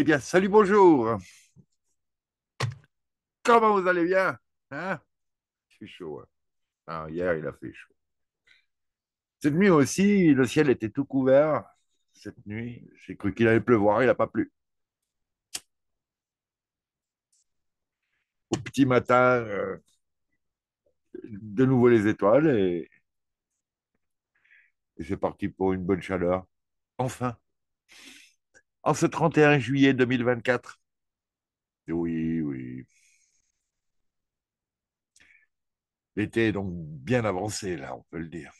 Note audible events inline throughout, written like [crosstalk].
Eh bien, salut, bonjour. Comment vous allez bien hein fait chaud. Hein. Ah, hier, il a fait chaud. Cette nuit aussi, le ciel était tout couvert. Cette nuit, j'ai cru qu'il allait pleuvoir, il n'a pas plu. Au petit matin, euh, de nouveau les étoiles et, et c'est parti pour une bonne chaleur. Enfin en ce 31 juillet 2024 Oui, oui. L'été est donc bien avancé, là, on peut le dire.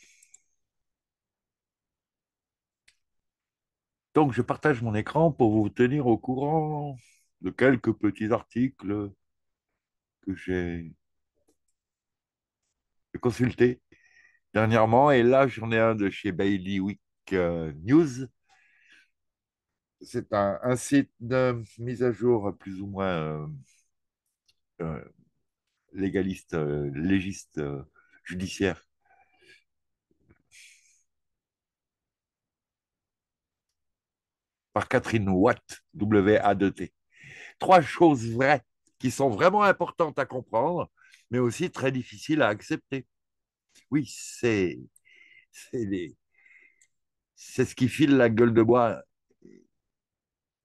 Donc, je partage mon écran pour vous tenir au courant de quelques petits articles que j'ai consultés dernièrement. Et là, j'en ai un de chez Bailey Week euh, News c'est un, site de mise à jour plus ou moins euh, euh, légaliste, euh, légiste, judiciaire. Par Catherine Watt, w a e t Trois choses vraies qui sont vraiment importantes à comprendre, mais aussi très difficiles à accepter. Oui, c'est c'est ce qui file la gueule de bois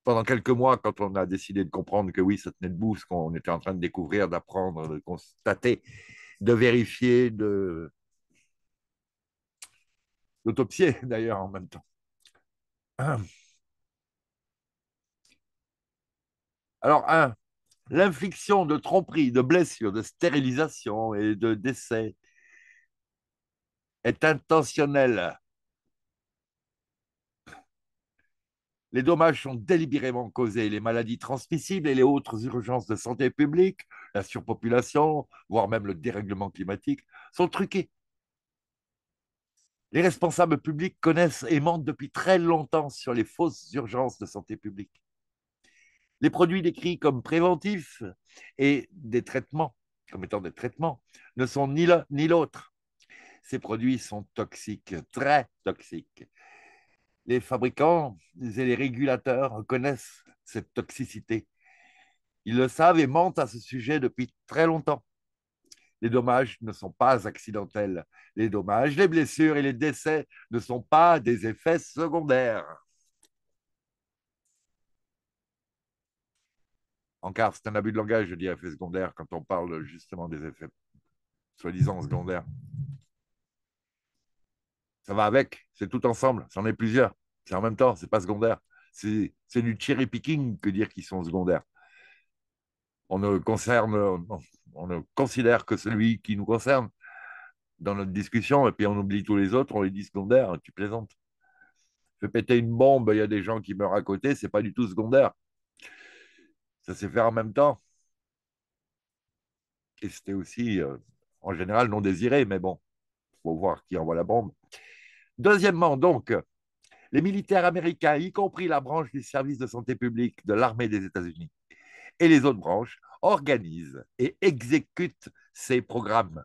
pendant quelques mois, quand on a décidé de comprendre que oui, ça tenait debout, ce qu'on était en train de découvrir, d'apprendre, de constater, de vérifier, de d'autopsier [laughs] d'ailleurs en même temps. [clears throat] Alors, un, l'infliction de tromperie, de blessures, de stérilisation et de décès est intentionnelle Les dommages sont délibérément causés, les maladies transmissibles et les autres urgences de santé publique, la surpopulation, voire même le dérèglement climatique, sont truqués. Les responsables publics connaissent et mentent depuis très longtemps sur les fausses urgences de santé publique. Les produits décrits comme préventifs et des traitements, comme étant des traitements, ne sont ni l'un ni l'autre. Ces produits sont toxiques, très toxiques les fabricants et les régulateurs connaissent cette toxicité. Ils le savent et mentent à ce sujet depuis très longtemps. Les dommages ne sont pas accidentels. Les dommages, les blessures et les décès ne sont pas des effets secondaires. Encore, c'est un abus de langage de dire effets secondaires quand on parle justement des effets soi-disant secondaires ça va avec, c'est tout ensemble, c'en est plusieurs, c'est en même temps, c'est pas secondaire. C'est du cherry picking que dire qu'ils sont secondaires. On ne, concerne, on, ne considère que celui qui nous concerne dans notre discussion, et puis on oublie tous les autres, on les dit secondaires, tu plaisantes. Je péter une bombe, il y a des gens qui meurent à côté, c'est pas du tout secondaire. Ça s'est fait en même temps. Et c'était aussi, euh, en général, non désiré, mais bon, il faut voir qui envoie la bombe. Deuxièmement, donc, les militaires américains, y compris la branche du service de santé publique de l'armée des États-Unis et les autres branches, organisent et exécutent ces programmes.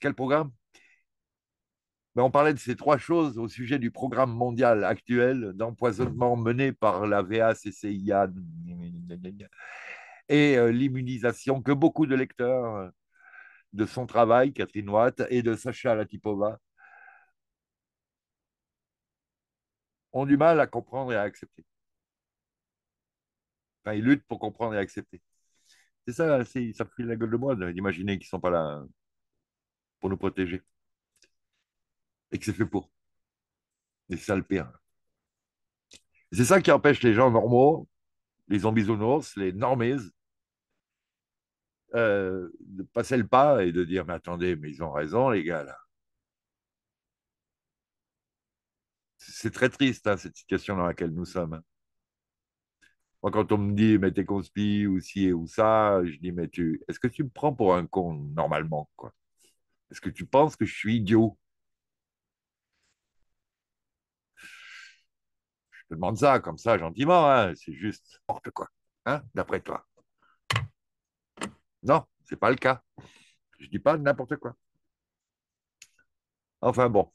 Quel programme mais ben, on parlait de ces trois choses au sujet du programme mondial actuel d'empoisonnement mené par la VACCIA et euh, l'immunisation que beaucoup de lecteurs euh, de son travail, Catherine Watt, et de Sacha Latipova, ont du mal à comprendre et à accepter. Enfin, ils luttent pour comprendre et accepter. C'est ça, ça fait la gueule de moi d'imaginer qu'ils ne sont pas là hein, pour nous protéger. Et que c'est fait pour. Et c'est ça le pire. C'est ça qui empêche les gens normaux les zombies les normés, euh, de passer le pas et de dire, mais attendez, mais ils ont raison, les gars, là. C'est très triste, hein, cette situation dans laquelle nous sommes. Hein. Moi, quand on me dit, mais t'es conspi, ou ci et ou ça, je dis, mais tu, est-ce que tu me prends pour un con, normalement, quoi Est-ce que tu penses que je suis idiot demande ça comme ça, gentiment, hein, c'est juste n'importe quoi, hein, d'après toi. Non, c'est pas le cas. Je dis pas n'importe quoi. Enfin bon.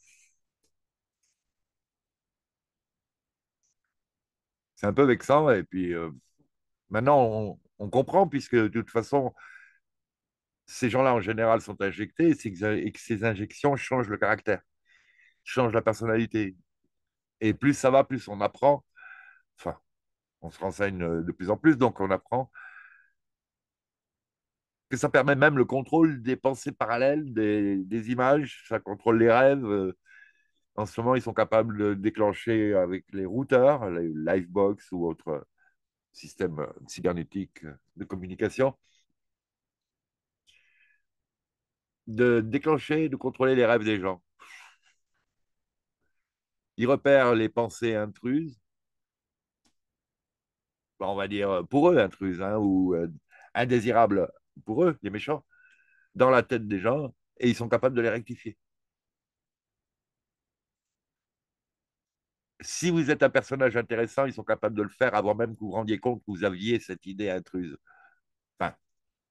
C'est un peu vexant et puis euh, maintenant on, on, comprend puisque de toute façon ces gens-là en général sont injectés et que ces injections changent le caractère, changent la personnalité, et plus ça va, plus on apprend. Enfin, on se renseigne euh, de plus en plus, donc on apprend que ça permet même le contrôle des pensées parallèles, des, images, ça contrôle les rêves. Euh. En ce moment, ils sont capables de déclencher avec les routeurs, les Livebox ou autres systèmes euh, cybernétiques de communication, de déclencher, de contrôler les rêves des gens. Ils repèrent les pensées intruses, ben, on va dire euh, pour eux intruses, hein, ou euh, indésirables pour eux, les méchants, dans la tête des gens, et ils sont capables de les rectifier. Si vous êtes un personnage intéressant, ils sont capables de le faire avant même que vous vous rendiez compte que vous aviez cette idée intruse. Enfin,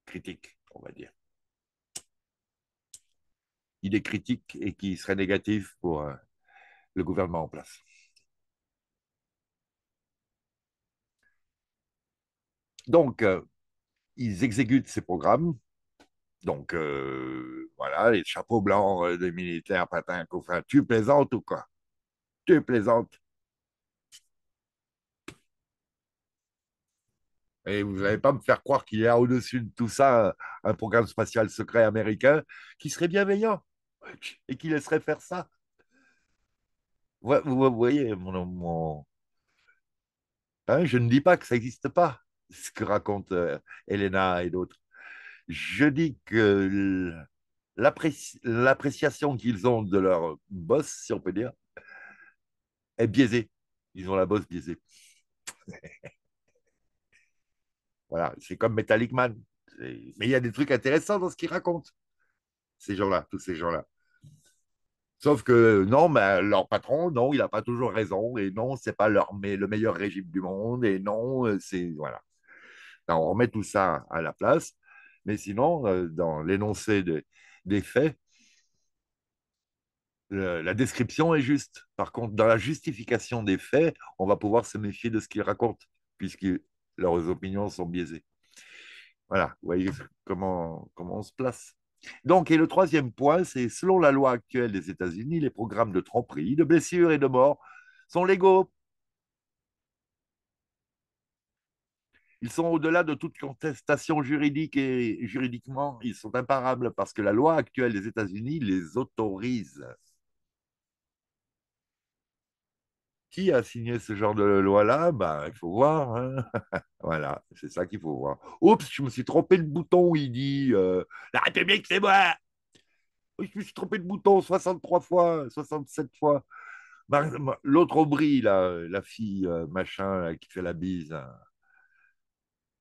critique, on va dire. Idée critique et qui serait négative pour, le gouvernement en place. Donc, euh, ils exécutent ces programmes. Donc, euh, voilà, les chapeaux blancs euh, des militaires, patins, coffins. Tu plaisantes ou quoi Tu plaisantes Et vous n'allez pas me faire croire qu'il y a au-dessus de tout ça un programme spatial secret américain qui serait bienveillant et qui laisserait faire ça vous, voyez, mon, mon... Hein, je ne dis pas que ça n'existe pas, [laughs] ce que racontent euh, Elena et d'autres. Je dis que l'appréciation qu'ils ont de leur boss, si on peut dire, est biaisée. Ils ont la bosse biaisée. [laughs] voilà, c'est comme Metallic Man. Mais il y a des trucs intéressants dans ce qu'ils racontent, ces gens-là, tous ces gens-là. Sauf que non, leur patron, non, il n'a pas toujours raison, et non, c'est pas leur, mais le meilleur régime du monde, et non, euh, c'est voilà. on remet tout ça à la place, mais sinon, euh, dans l'énoncé des faits, la description est juste. Par contre, dans la justification des faits, on va pouvoir se méfier de ce qu'ils racontent, puisque leurs opinions sont biaisées. Voilà, vous voyez comment, comment on se place. Donc, et le troisième point, c'est selon la loi actuelle des États-Unis, les programmes de tromperie, de blessures et de mort sont légaux. Ils sont au-delà de toute contestation juridique et juridiquement, ils sont imparables parce que la loi actuelle des États-Unis les autorise. qui a signé ce genre de loi-là ben, Il faut voir. Hein. [laughs] voilà, c'est ça qu'il faut voir. Oups, je me suis trompé de bouton il dit euh, La République, c'est moi Je me suis trompé de bouton 63 fois, 67 fois. Bah, bah, l'autre Aubry, la fille euh, machin qui fait la bise hein,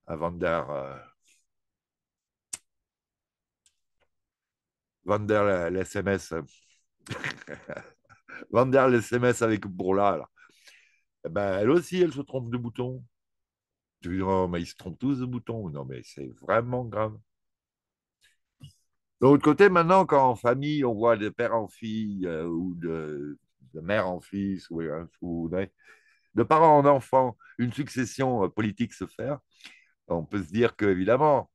à, Vander. Euh, Vander euh, [laughs] l'SMS. Vander l'SMS avec Bourla, eh ben, elle aussi, elle se trompe de bouton. Tu oh, mais ils se trompent tous de bouton. Non, mais c'est vraiment grave. d'autre côté, maintenant, quand en famille, on voit de père en fille euh, ou de, mère en fils ou, euh, de parents en enfant, une succession euh, politique se faire, on peut se dire que, évidemment,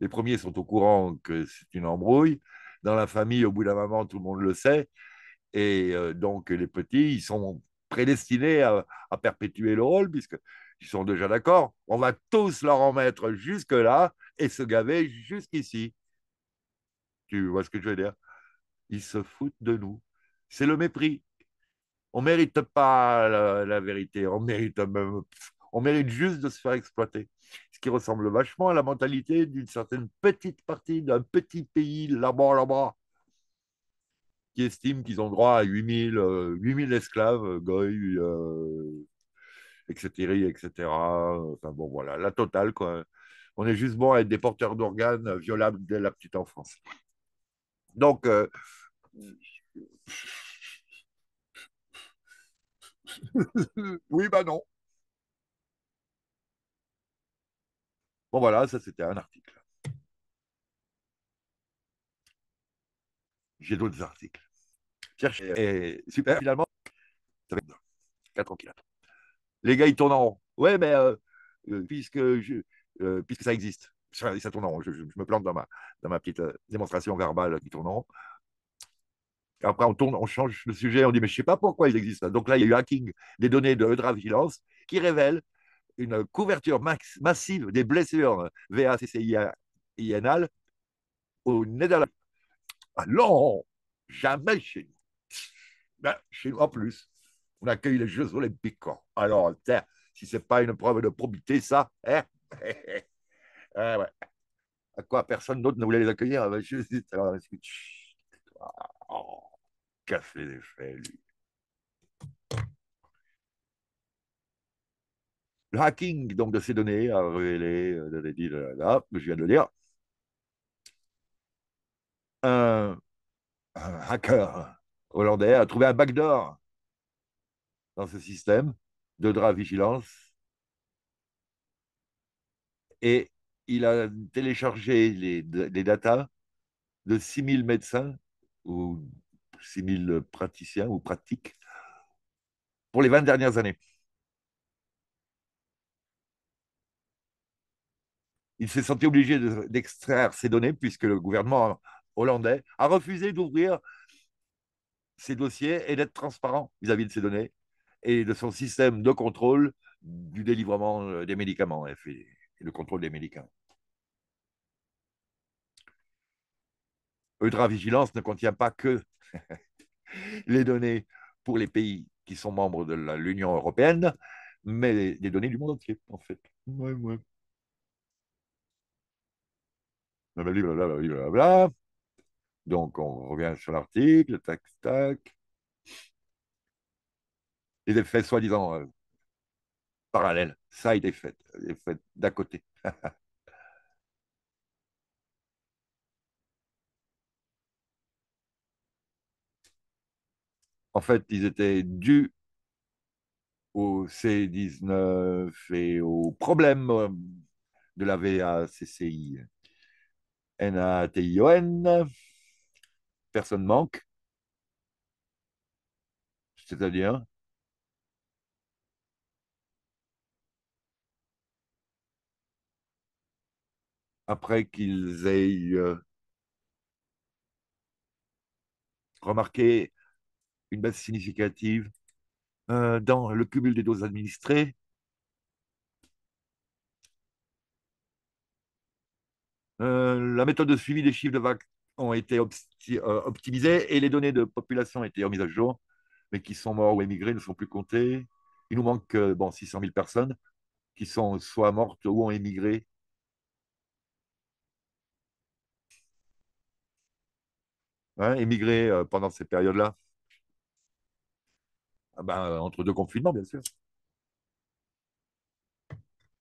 les premiers sont au courant que c'est une embrouille. Dans la famille, au bout d'un moment, tout le monde le sait. Et donc, les petits, ils sont prédestinés à, perpétuer le rôle, puisqu'ils sont déjà d'accord. On va tous leur en mettre jusque-là et se gaver jusqu'ici. Tu vois ce que je veux dire Ils se foutent de nous. C'est le mépris. On ne mérite pas la, vérité, on mérite euh, même, on mérite juste de se faire exploiter. Ce qui ressemble vachement à la mentalité d'une certaine petite partie d'un petit pays là-bas, là-bas, qui estiment qu'ils ont droit à 8000, 8000 euh, esclaves, euh, goy, etc., euh, etc. Enfin bon, voilà, la totale, quoi. On est juste bon à être des porteurs d'organes violables dès la petite enfance. Donc, [laughs] oui, bah non. Bon, voilà, ça c'était un article. j'ai d'autres articles. Euh, Chercher est super, finalement. Ça fait 4 ans qu'il attend. Les gars, ils tournent en rond. Ouais, mais euh, euh, puisque, puisque ça existe, ça, tourne en rond. Je, me plante dans ma, dans ma petite démonstration verbale qui tourne en rond. Après, on tourne, on change le sujet, on dit, mais je ne sais pas pourquoi il existe. Donc là, il y a eu hacking des données de Eudra Vigilance qui révèle une couverture massive des blessures INAL au la non jamais chez nous. chez nous, en plus, on accueille les Jeux les piquants. Alors, tiens, si c'est pas une preuve de probité, ça, hein À quoi personne d'autre ne voulait les accueillir je café des faits, lui. Le hacking donc, de ces données a révélé, je viens de le dire, un, hacker hollandais a trouvé un backdoor dans ce système de drap Vigilance et il a téléchargé les, datas de 6000 médecins ou 6000 praticiens ou pratiques pour les 20 dernières années. Il s'est senti obligé d'extraire ces données puisque le gouvernement hollandais a refusé d'ouvrir ses dossiers et d'être transparent vis-à-vis de ses données et de son système de contrôle du délivrement euh, des médicaments et le contrôle des médicaments. Ultra-vigilance ne contient pas que [laughs] les données pour les pays qui sont membres de l'Union européenne, mais des données du monde entier, en fait. Ouais, ouais. Blablabla. Donc, on revient sur l'article, tac, tac. Il est fait soi-disant euh, parallèle. parallèles. Ça il fait, il est d'à côté. [laughs] en fait, ils étaient dus au C19 et au problème euh, de la VACCI. NATION personne manque. C'est-à-dire après qu'ils aient euh, remarqué une baisse significative euh, dans le cumul des doses administrées. Euh, la méthode de suivi des chiffres de vac ont été euh, optimisés et les données de population ont été mises à jour, mais qui sont morts ou émigrés ne sont plus comptées. Il nous manque euh, bon, 600 000 personnes qui sont soit mortes ou ont émigré. Hein, émigré euh, pendant ces périodes-là. Ah ben, entre deux confinements, bien sûr.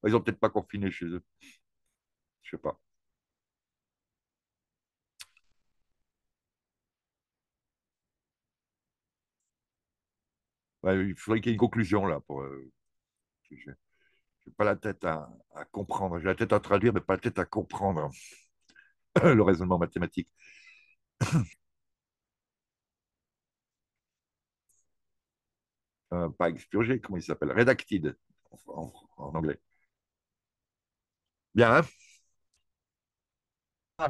Ils n'ont peut-être pas confiné chez eux. Je ne sais pas. il faudrait qu'il y ait une conclusion là. Pour, euh, je n'ai pas la tête à, comprendre. J'ai la tête à traduire, mais pas la tête à comprendre [coughs] le raisonnement mathématique. [coughs] Euh, pas expurgé, comment il s'appelle Redacted en, anglais. Bien. Hein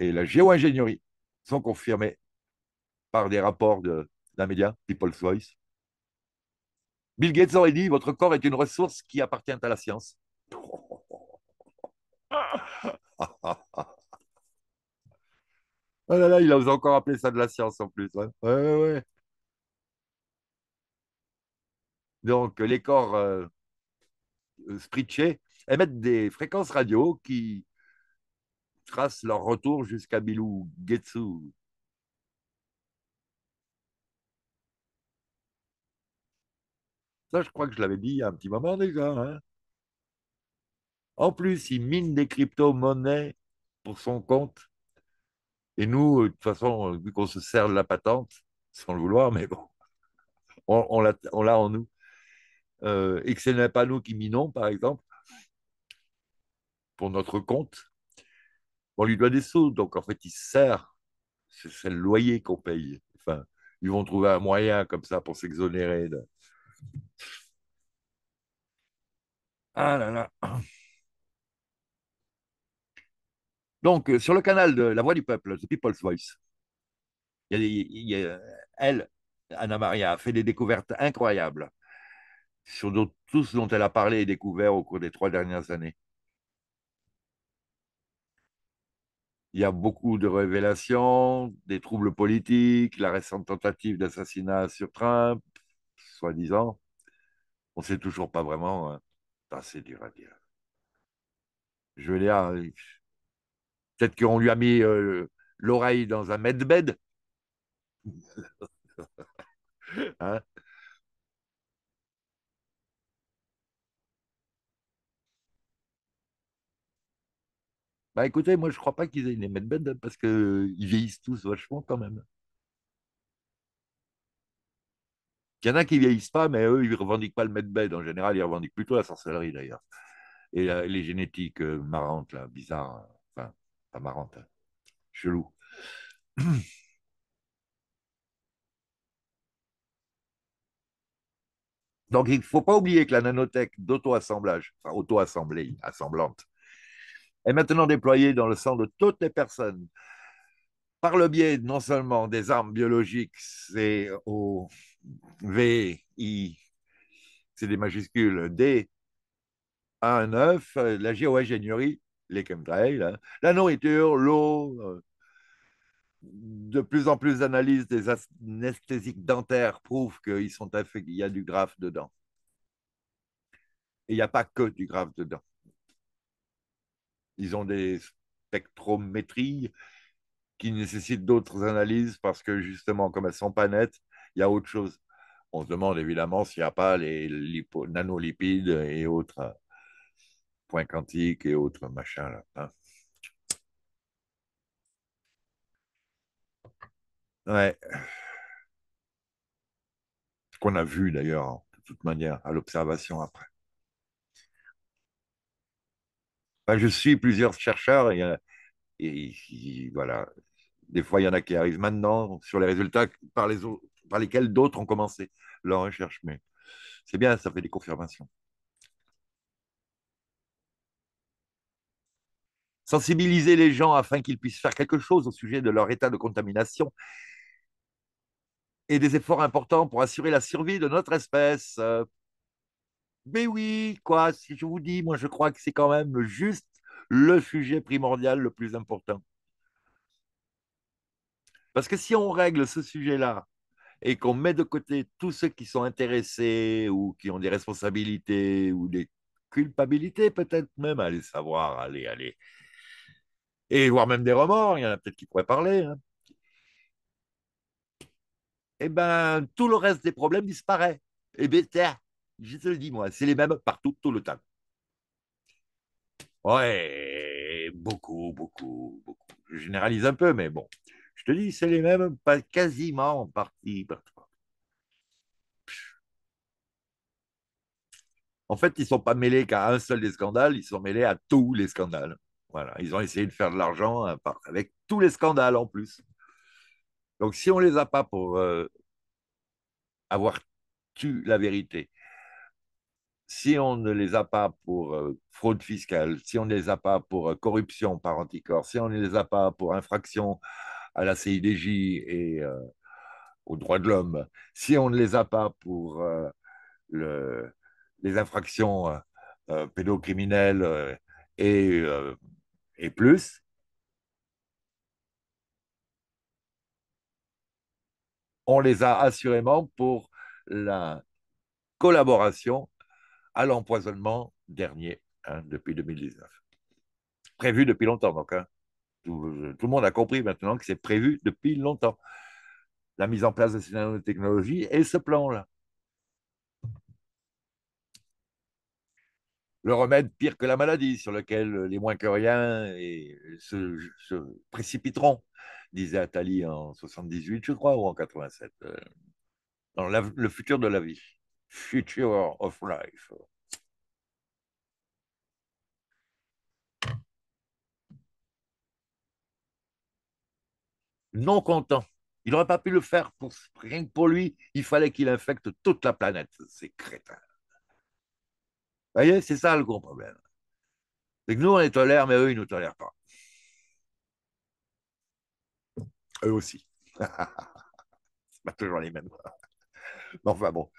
et la géo-ingénierie sont confirmées par des rapports d'un média, People's Voice. Bill Gates a dit Votre corps est une ressource qui appartient à la science. Oh là là, il a encore appelé ça de la science en plus. Hein. Ouais, ouais, ouais. Donc, les corps euh, spritchés émettent des fréquences radio qui tracent leur retour jusqu'à Bilou Getsu Ça, je crois que je l'avais dit il y a un petit moment déjà. Hein. en plus, il mine des crypto-monnaies pour son compte. Et nous, euh, de toute façon, euh, vu qu'on se sert de la patente, sans le vouloir, mais bon, [laughs] on, l'a, en nous. Euh, et que ce n'est pas nous qui minons, par exemple, pour notre compte, on lui doit des sous. Donc, en fait, il sert. C'est, le loyer qu'on paye. Enfin, ils vont trouver un moyen comme ça pour s'exonérer de, ah là là. Donc, euh, sur le canal de La Voix du Peuple, The People's Voice, elle, Anna Maria, a fait des découvertes incroyables sur tout ce dont elle a parlé et découvert au cours des trois dernières années. Il y a beaucoup de révélations, des troubles politiques, la récente tentative d'assassinat sur Trump, disant on sait toujours pas vraiment. Hein. C'est dur à dire. Je veux ah, dire, peut-être qu'on lui a mis euh, l'oreille dans un medbed. [laughs] hein Bah écoutez, moi je crois pas qu'ils aient les medbed hein, parce qu'ils euh, vieillissent tous vachement quand même. Il y en a qui vieillissent pas, mais eux, ils ne revendiquent pas le medbed. En général, ils revendiquent plutôt la sorcellerie, d'ailleurs. Et les génétiques euh, marrantes, là, bizarres. Euh, enfin, pas marrantes. Hein, Chelou. [clears throat] Donc, il ne faut pas oublier que la nanotech d'auto-assemblage, enfin auto-assemblée, assemblante, est maintenant déployée dans le sang de toutes les personnes par le biais non seulement des armes biologiques, c'est au, V, I, c'est des majuscules, D, A, 9, la géo les chemtrails, hein. la nourriture, l'eau, euh, de plus en plus d'analyses des anesthésiques dentaires prouvent qu'il y a du graphe dedans. Et il n'y a pas que du graphe dedans. Ils ont des spectrométries qui nécessitent d'autres analyses parce que justement, comme elles ne sont pas nettes, il y a autre chose. On se demande évidemment s'il n'y a pas les nanolipides et autres euh, points quantiques et autres machins. Là, hein. Qu'on a vu d'ailleurs, hein, de toute manière, à l'observation après. je suis plusieurs chercheurs et, et, voilà. Des fois, il y en a qui arrivent maintenant sur les résultats par les autres par lesquels d'autres ont commencé leur recherche. Mais c'est bien, ça fait des confirmations. Sensibiliser les gens afin qu'ils puissent faire quelque chose au sujet de leur état de contamination et des efforts importants pour assurer la survie de notre espèce. mais oui, quoi, si je vous dis, moi je crois que c'est quand même juste le sujet primordial le plus important. Parce que si on règle ce sujet-là, et qu'on met de côté tous ceux qui sont intéressés ou qui ont des responsabilités ou des culpabilités, peut-être même, allez savoir, allez, allez. Et voire même des remords, il y en a peut-être qui pourraient parler. Hein. Eh bien, tout le reste des problèmes disparaît. Eh bien, ben, je te le dis, moi, c'est les mêmes partout, tout le temps. Ouais, beaucoup, beaucoup, beaucoup. Je généralise un peu, mais bon, je te dis, c'est les mêmes, pas quasiment partie. En fait, ils ne sont pas mêlés qu'à un seul des scandales, ils sont mêlés à tous les scandales. Voilà, ils ont essayé de faire de l'argent hein, avec tous les scandales en plus. Donc, si on ne les a pas pour euh, avoir tu la vérité, si on ne les a pas pour euh, fraude fiscale, si on ne les a pas pour euh, corruption par anticorps, si on ne les a pas pour infraction à la CIDJ et euh, aux droits de l'homme, si on ne les a pas pour euh, les infractions euh, pédocriminelles et, plus, on les a assurément pour la collaboration à l'empoisonnement dernier, hein, depuis 2019. Prévu depuis longtemps, donc. Hein. Euh, tout, le monde a compris maintenant que c'est prévu depuis longtemps, la mise en place de ces nanotechnologies et ce plan-là. Le remède pire que la maladie, sur lequel les moins que rien se, précipiteront, disait Attali en 78, je crois, ou en 87, euh, dans le futur de la vie, Future of Life. non content. Il n'aurait pas pu le faire pour, rien que pour lui. Il fallait qu'il infecte toute la planète, ces crétins. Vous voyez, c'est ça le gros problème. C'est que nous, on les tolère, mais eux, ils ne nous tolèrent pas. Eux aussi. [laughs] ce n'est pas toujours les mêmes. Mais enfin bon,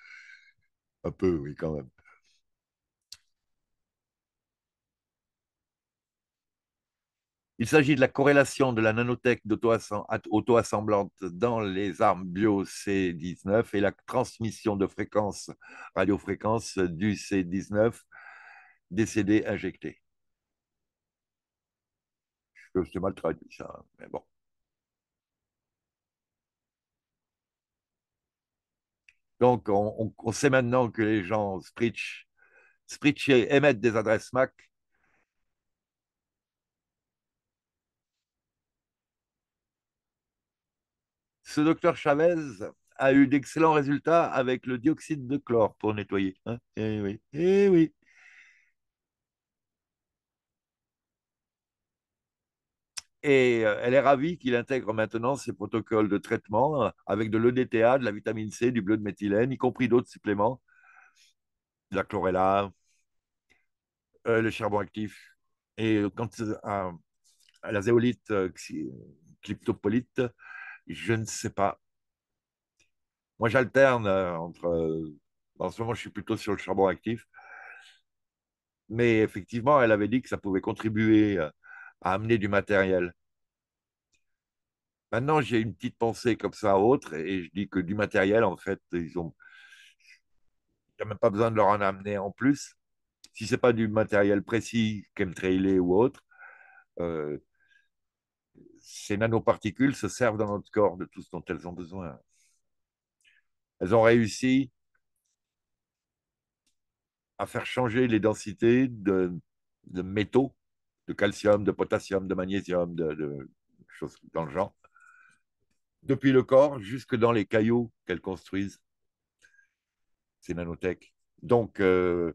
un peu, oui, quand même. Il s'agit de la corrélation de la nanotech auto-assemblante dans les armes bio C19 et la transmission de fréquence, radiofréquence du C19 décédé injecté. C'est mal traduit ça, mais bon. Donc, on, sait maintenant que les gens spritchés émettent des adresses MAC ce docteur Chavez a eu d'excellents résultats avec le dioxyde de chlore pour nettoyer. Hein. Eh eh oui, Et euh, elle est ravie qu'il intègre maintenant ses protocoles de traitement avec de l'EDTA, de la vitamine C, du bleu de méthylène, y compris d'autres suppléments, la chlorella, euh, le charbon actif. Et euh, quand à la zéolite euh, je ne sais pas. Moi, j'alterne euh, entre. Euh, en ce moment, je suis plutôt sur le charbon actif. Mais effectivement, elle avait dit que ça pouvait contribuer euh, à amener du matériel. Maintenant, j'ai une petite pensée comme ça à autre et je dis que du matériel, en fait, ils ont. Il n'y a même pas besoin de leur en amener en plus. Si ce n'est pas du matériel précis, trailé ou autre, ces nanoparticules se servent dans notre corps de tout ce dont elles ont besoin. Elles ont réussi à faire changer les densités de, métaux, de calcium, de potassium, de magnésium, de, choses dans le genre, depuis le corps jusque dans les cailloux qu'elles construisent, ces nanotech. Donc, euh,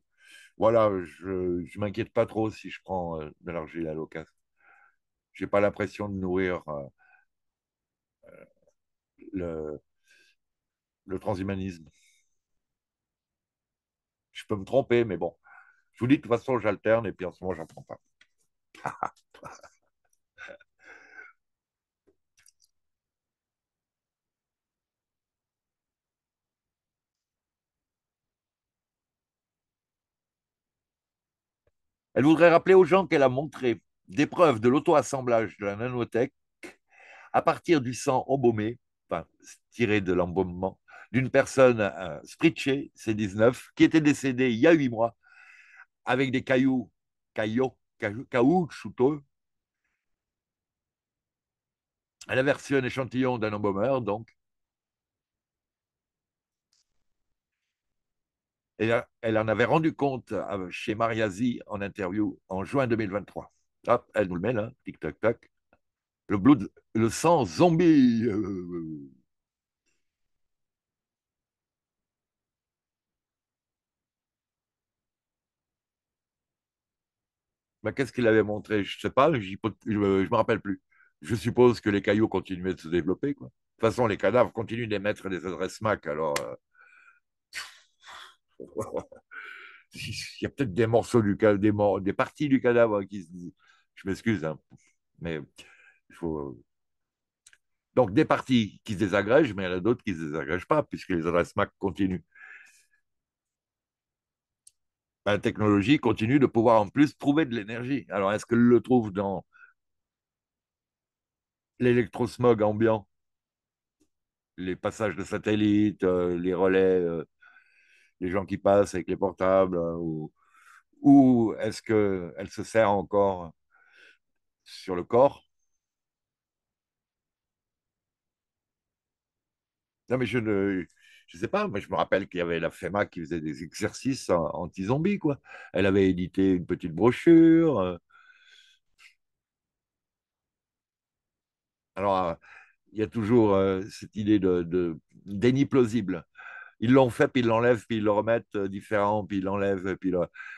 voilà, je ne m'inquiète pas trop si je prends euh, de l'argile à l'occasion j'ai pas l'impression de nourrir euh, euh, le, le transhumanisme. Je peux me tromper, mais bon. Je vous dis, de toute façon, j'alterne et puis en ce moment, j'apprends pas. [laughs] Elle voudrait rappeler aux gens qu'elle a montré des preuves de l'auto-assemblage de la nanotech à partir du sang embaumé, enfin, tiré de l'embaumement, d'une personne euh, C19, qui était décédée il y a huit mois avec des cailloux, caillots, cailloux, Elle a reçu un échantillon d'un embaumeur, donc. elle en avait rendu compte euh, chez Mariazi en interview en juin 2023. Hop, elle nous le met là, tic tac tac. Le blood, le sang zombie. Qu'est-ce qu'il avait montré Je sais pas, je ne me rappelle plus. Je suppose que les cailloux continuaient de se développer. Quoi. De toute façon, les cadavres continuent d'émettre des adresses MAC, alors. Euh, [laughs] il y a peut-être des morceaux du cadavre, des, des, parties du cadavre hein, qui se, disent... Je m'excuse, hein, mais il faut. Euh, donc, des parties qui se désagrègent, mais il y en a d'autres qui ne se désagrègent pas, puisque les adresses MAC continuent. La technologie continue de pouvoir en plus trouver de l'énergie. Alors, est-ce qu'elle le trouve dans l'électrosmog ambiant, les passages de satellites, euh, les relais, euh, les gens qui passent avec les portables, ou, ou est-ce qu'elle se sert encore sur le corps. Non, mais je ne je sais pas, mais je me rappelle qu'il y avait la FEMA qui faisait des exercices anti-zombies, quoi. Elle avait édité une petite brochure. Euh. Alors, euh, il y a toujours euh, cette idée de déni plausible. Ils l'ont fait, puis ils l'enlèvent, puis ils le remettent euh, différent, puis ils l'enlèvent. Euh, puis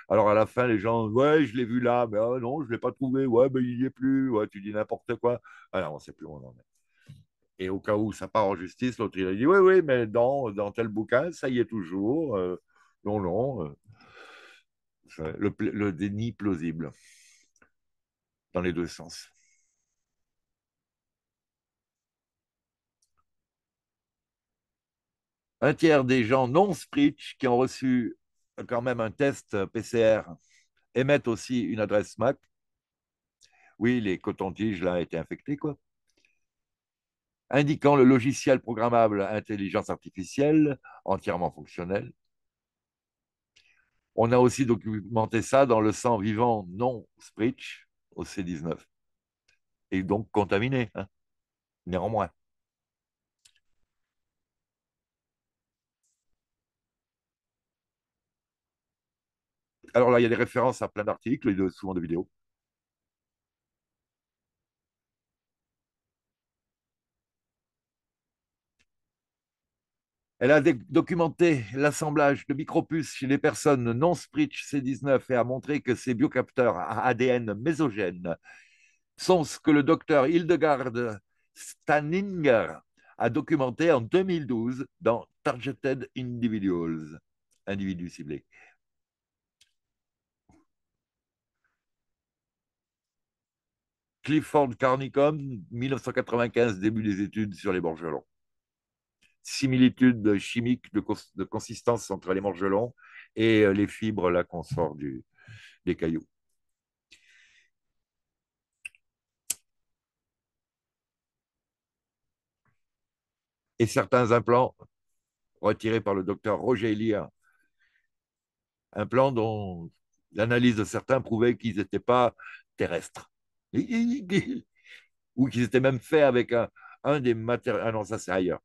Alors à la fin, les gens, ouais, je l'ai vu là, mais ah non, je ne l'ai pas trouvé, ouais, mais ben, il n'y est plus, ouais, tu dis n'importe quoi. Alors ah on ne sait plus où on en est. Et au cas où ça part en justice, l'autre, il a dit, oui, oui, mais dans, tel bouquin, ça y est toujours. Euh, non, non. le déni plausible dans les deux sens. un tiers des gens non Spritch qui ont reçu quand même un test PCR émettent aussi une adresse MAC. Oui, les cotons-tiges, là, été infectés, quoi. Indiquant le logiciel programmable intelligence artificielle entièrement fonctionnel. On a aussi documenté ça dans le sang vivant non Spritch au C19. Et donc contaminé, hein. néanmoins. alors là, il y a des références à plein d'articles et souvent de vidéos. Elle a documenté l'assemblage de micropuces chez les personnes non Spritch C19 et a montré que ces biocapteurs à ADN mésogènes sont ce que le docteur Hildegard Stanninger a documenté en 2012 dans Targeted Individuals, individus ciblés. Clifford Carnicom, 1995, début des études sur les morgelons. Similitude chimique de, consistance entre les morgelons et euh, les fibres là qu'on sort des cailloux. Et certains implants retirés par le docteur Roger Elia, implants dont l'analyse de certains prouvait qu'ils n'étaient pas terrestres. [laughs] ou qu'ils étaient même faits avec un, des matériaux. Ah non, ça c'est ailleurs.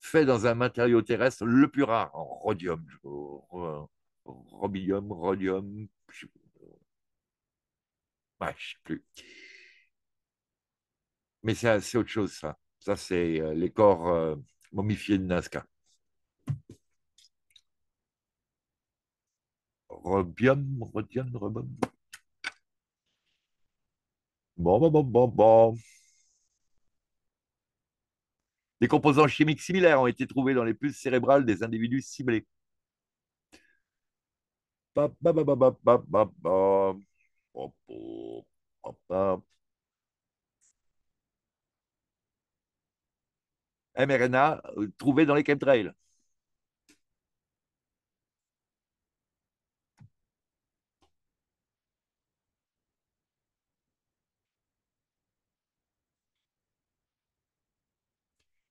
Fait dans un matériau terrestre le plus rare, en rhodium, euh, rhodium, rhodium, je ne sais plus. Mais c'est autre chose, ça. Ça, c'est euh, les corps euh, momifiés de Nazca. Robium, rhodium, rhodium. Bon, Des composants chimiques similaires ont été trouvés dans les puces cérébrales des individus ciblés. mRNA euh, trouvé dans les chemtrails.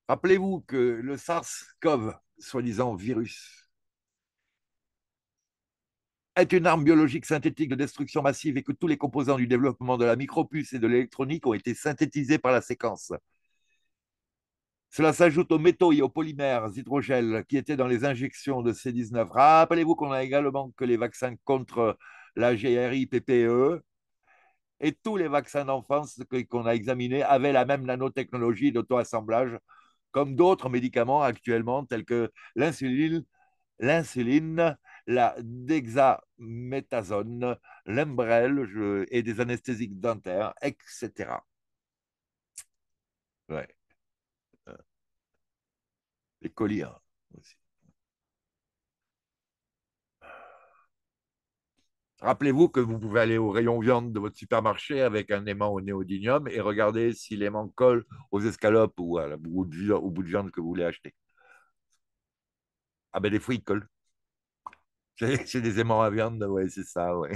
Rappelez-vous que le SARS-CoV, soi-disant virus, est une arme biologique synthétique de destruction massive et que tous les composants du développement de la micropuce et de l'électronique ont été synthétisés par la séquence. Cela s'ajoute aux métaux et aux polymères hydrogels qui étaient dans les injections de C19. Rappelez-vous qu'on a également que les vaccins contre la GRI PPE et tous les vaccins d'enfance qu'on a examinés avaient la même nanotechnologie d'auto-assemblage comme d'autres médicaments actuellement, tels que l'insuline, l'insuline la dexaméthasone, l'embrel et des anesthésiques dentaires, etc. Ouais. Euh, les colliers hein, aussi. Rappelez-vous que vous pouvez aller au rayon viande de votre supermarché avec un aimant au néodymium et regarder si l'aimant colle aux escalopes ou à la au bout de viande que vous voulez acheter. Ah ben des fruits il colle. [laughs] C'est des aimants à viande, ouais, c'est ça, [laughs] ouais.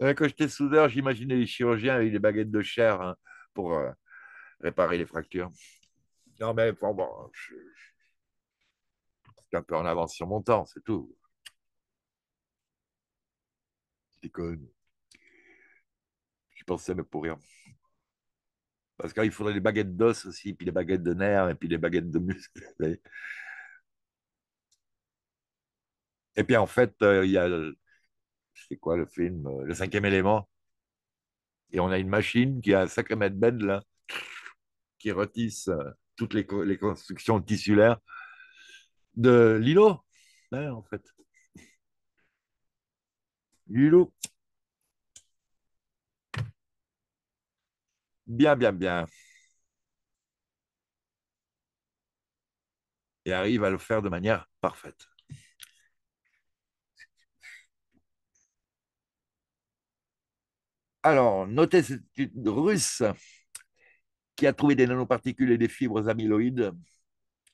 Quand j'étais soudeur, j'imaginais les chirurgiens avec des baguettes de chair hein, pour euh, réparer les fractures. Non, mais bon, bon je un peu en avance sur mon temps, c'est tout. Je déconne. Je pensais me pourrir. Parce qu'il faudrait des baguettes d'os aussi, puis des baguettes de nerfs, et puis des baguettes de muscles. [laughs] Et puis en fait, euh, il y a, c'est quoi le film, euh, Le cinquième élément. Et on a une machine qui a un sacré mètres là, qui retisse euh, toutes les, constructions tissulaires de Lilo, ben, en fait. Lilo. Bien, bien, bien. Et arrive à le faire de manière parfaite. Alors, notez cette étude russe qui a trouvé des nanoparticules et des fibres amyloïdes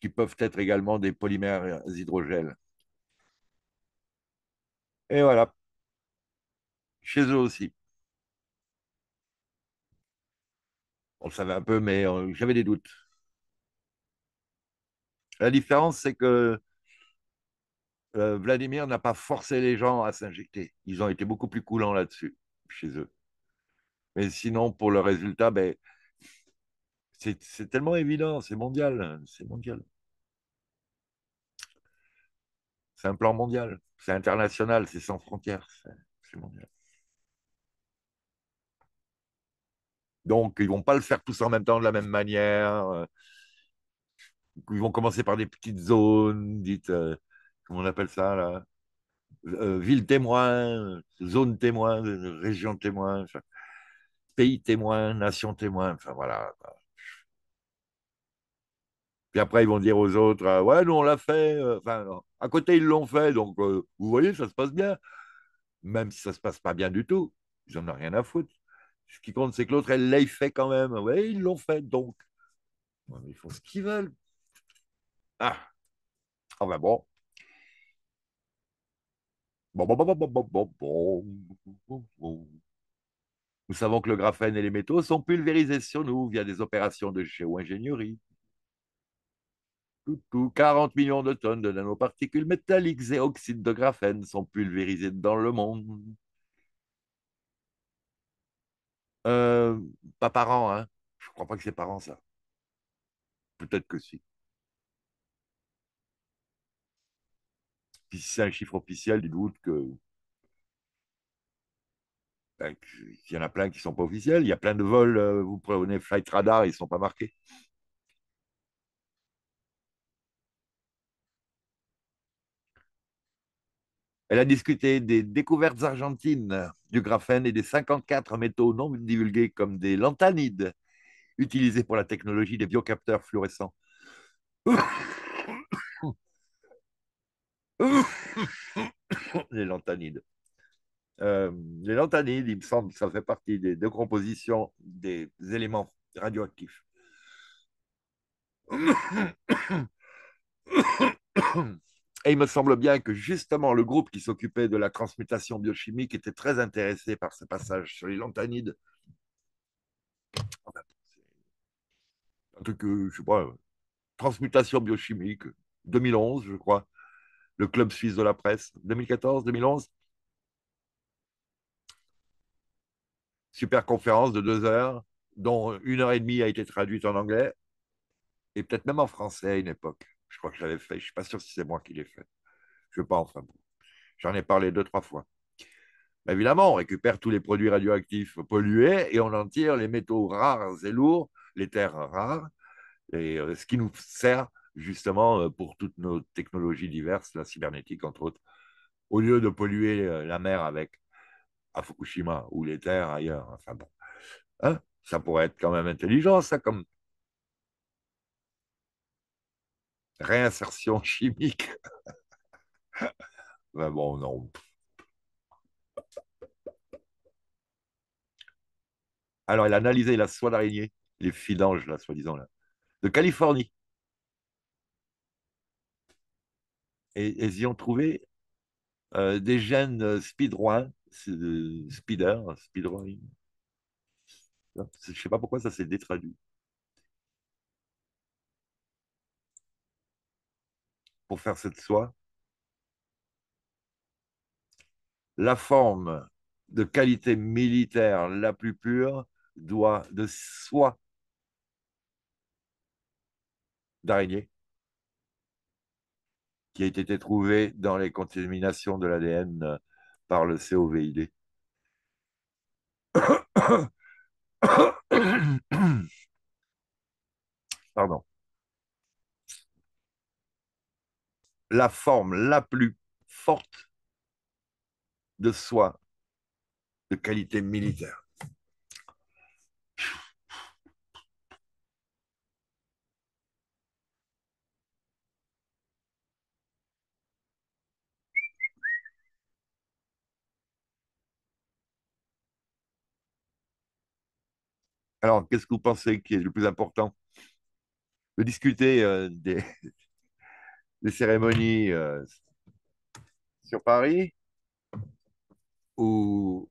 qui peuvent être également des polymères hydrogels. Et voilà, chez eux aussi. On le savait un peu, mais euh, j'avais des doutes. La différence, c'est que euh, Vladimir n'a pas forcé les gens à s'injecter. Ils ont été beaucoup plus coulants là-dessus, chez eux. Mais sinon, pour le résultat, ben, c'est tellement évident, c'est mondial, hein, c'est mondial. C'est un plan mondial, c'est international, c'est sans frontières, c'est mondial. Donc, ils ne vont pas le faire tous en même temps de la même manière. Euh, ils vont commencer par des petites zones, dites, euh, comment on appelle ça là euh, Ville témoin, zone témoin, région témoin, pays témoin, nation témoin, enfin voilà. Et après, ils vont dire aux autres euh, Ouais, nous, on l'a fait. Euh, enfin, à côté, ils l'ont fait. Donc, euh, vous voyez, ça se passe bien. Même si ça ne se passe pas bien du tout, ils n'en ont rien à foutre. Ce qui compte, c'est que l'autre, elle l'a fait quand même. Ouais, ils l'ont fait. Donc, ils font ce qu'ils veulent. Ah Ah, ben bon. Bon, bon, bon, bon, bon, bon, Nous savons que le graphène et les métaux sont pulvérisés sur nous via des opérations de géo-ingénierie. 40 millions de tonnes de nanoparticules métalliques et oxydes de graphène sont pulvérisées dans le monde. Euh, pas par an, hein. Je crois pas que c'est par an, ça. Peut-être que si. c'est un chiffre officiel, du doute que. Ben, il y en a plein qui ne sont pas officiels. Il y a plein de vols. Euh, vous prenez Flight Radar, ils ne sont pas marqués. Elle a discuté des découvertes argentines du graphène et des 54 métaux non divulgués comme des lantanides utilisés pour la technologie des biocapteurs fluorescents. les lantanides. Euh, les lanthanides, il me semble ça fait partie des compositions des éléments radioactifs. Et il me semble bien que justement le groupe qui s'occupait de la transmutation biochimique était très intéressé par ce passage sur les lantanides. Un truc, je sais transmutation biochimique, 2011, je crois, le club suisse de la presse, 2014, 2011. Super conférence de deux heures, dont une heure et demie a été traduite en anglais, et peut-être même en français à une époque. Je crois que j'avais fait. Je ne suis pas sûr si c'est moi qui l'ai fait. Je pense. J'en ai parlé deux, trois fois. évidemment, on récupère tous les produits radioactifs pollués et on en tire les métaux rares et lourds, les terres rares, et euh, ce qui nous sert justement euh, pour toutes nos technologies diverses, la cybernétique entre autres. Au lieu de polluer euh, la mer avec à Fukushima ou les terres ailleurs, enfin hein, ça pourrait être quand même intelligent, ça, comme réinsertion chimique. Mais [laughs] ben bon, non. Alors, il a analysé la soie d'araignée, les filanges là, soi-disant, là, de Californie. Et, ils y ont trouvé euh, des gènes euh, speedrun, euh, speeder, speedrun. Je ne sais pas pourquoi ça s'est détraduit. pour faire cette soie La forme de qualité militaire la plus pure doit de soie d'araignée qui a été trouvée dans les contaminations de l'ADN euh, par le COVID. [coughs] Pardon. la forme la plus forte de soi de qualité militaire. Alors, qu'est-ce que vous pensez qui est le plus important De discuter euh, des, des cérémonies euh, sur Paris, où,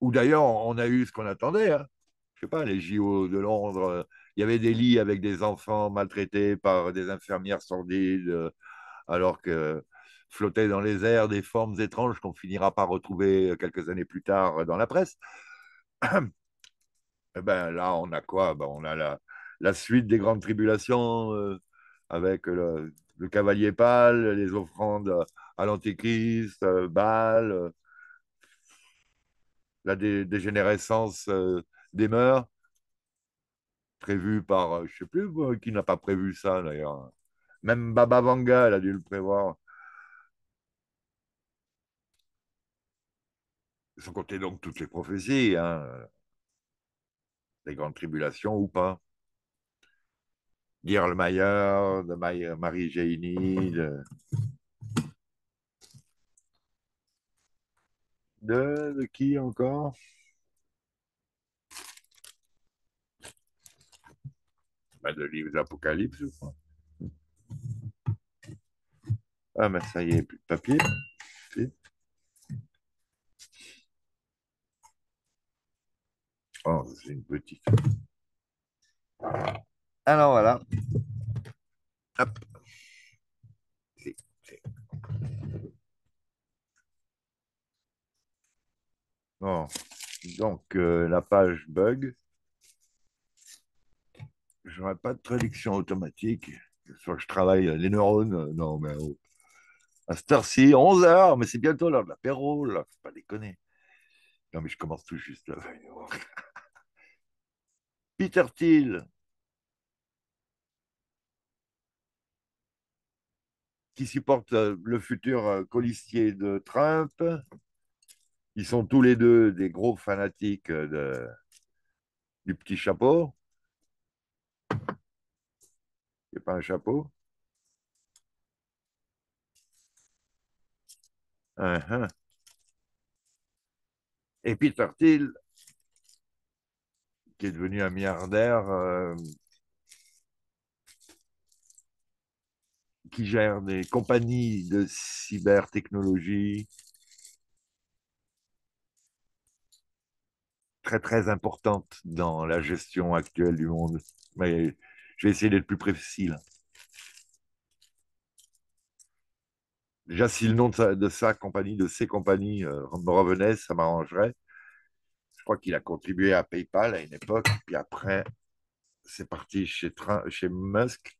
ou d'ailleurs on a eu ce qu'on attendait. Hein. Je sais pas, les JO de Londres, euh, il y avait des lits avec des enfants maltraités par des infirmières sordides, euh, alors que flottaient dans les airs des formes étranges qu'on finira par retrouver quelques années plus tard dans la presse. [coughs] Et eh ben là, on a quoi ben, On a la, la suite des grandes tribulations avec le, cavalier pâle, les offrandes à l'antéchrist, euh, Baal, euh, la dégénérescence euh, des mœurs, prévue par, je ne sais plus qui n'a pas prévu ça d'ailleurs. Même Baba Vanga, a dû le prévoir. Sans compter donc toutes les prophéties, hein, les grandes tribulations ou pas. Mayer, de euh, Marie Géini, de... de... qui encore bah, De livre d'Apocalypse je crois. Ah, mais ça y est, plus de papier. Oh, c'est une petite. Alors voilà. Hop. Bon. Donc, euh, la page bug. Je n'aurai pas de traduction automatique. Soit je travaille les neurones. Non, mais oh. à cette heure-ci, 11h, mais c'est bientôt l'heure de l'apéro, là. Faut pas déconner. Non, mais je commence tout juste [laughs] Peter Thiel, qui supporte euh, le futur euh, colistier de Trump. Ils sont tous les deux des gros fanatiques euh, du petit chapeau. C'est pas un chapeau. Uh-huh. Et Peter Thiel, qui est devenu un milliardaire. qui gère des compagnies de cybertechnologie très très importantes dans la gestion actuelle du monde. Mais je vais essayer d'être plus précis là. Déjà, si le nom de sa, compagnie, de ses compagnies euh, me revenait, ça m'arrangerait. Je crois qu'il a contribué à PayPal à une époque, puis après, c'est parti chez, chez Musk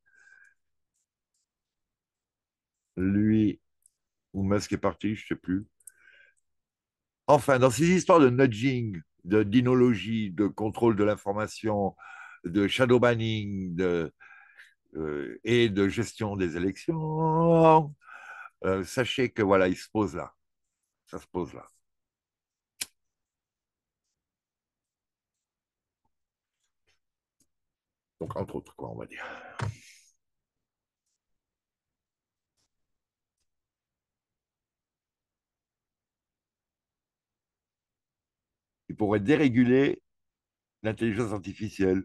lui, ou Musk est parti, je ne sais plus. Enfin, dans ces histoires de nudging, de dinologie, de contrôle de l'information, de shadow banning euh, et de gestion des élections, euh, sachez que voilà, il se pose là. Ça se pose là. Donc, entre autres, quoi, on va dire. il pourrait déréguler l'intelligence artificielle,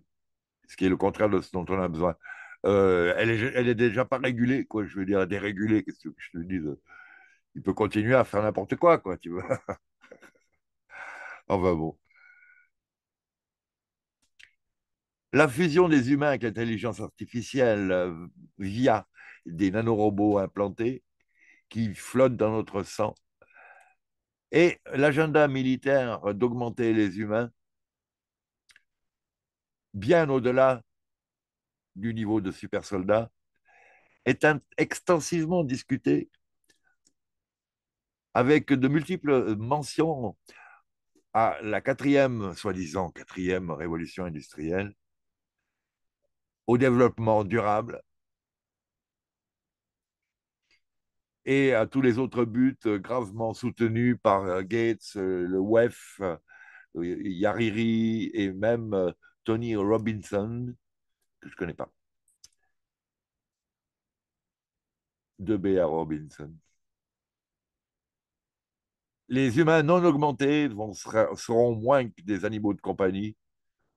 ce qui est le contraire de ce dont on a besoin. Euh, elle, est, déjà pas régulée, quoi. Je veux dire, dérégulée, qu'est-ce que je te dis euh, Il peut continuer à faire n'importe quoi, quoi, tu vois. [laughs] enfin bon. La fusion des humains avec l'intelligence artificielle euh, via des nanorobots implantés qui flottent dans notre sang et l'agenda militaire d'augmenter les humains, bien au-delà du niveau de super soldats, est extensivement discuté avec de multiples mentions à la quatrième, soi-disant quatrième révolution industrielle, au développement durable, et à tous les autres buts euh, gravement soutenus par euh, Gates, euh, le WEF, Yariri et même Tony Robinson, que je ne connais pas. de B.A. Robinson. Les humains non augmentés vont, seront moins que des animaux de compagnie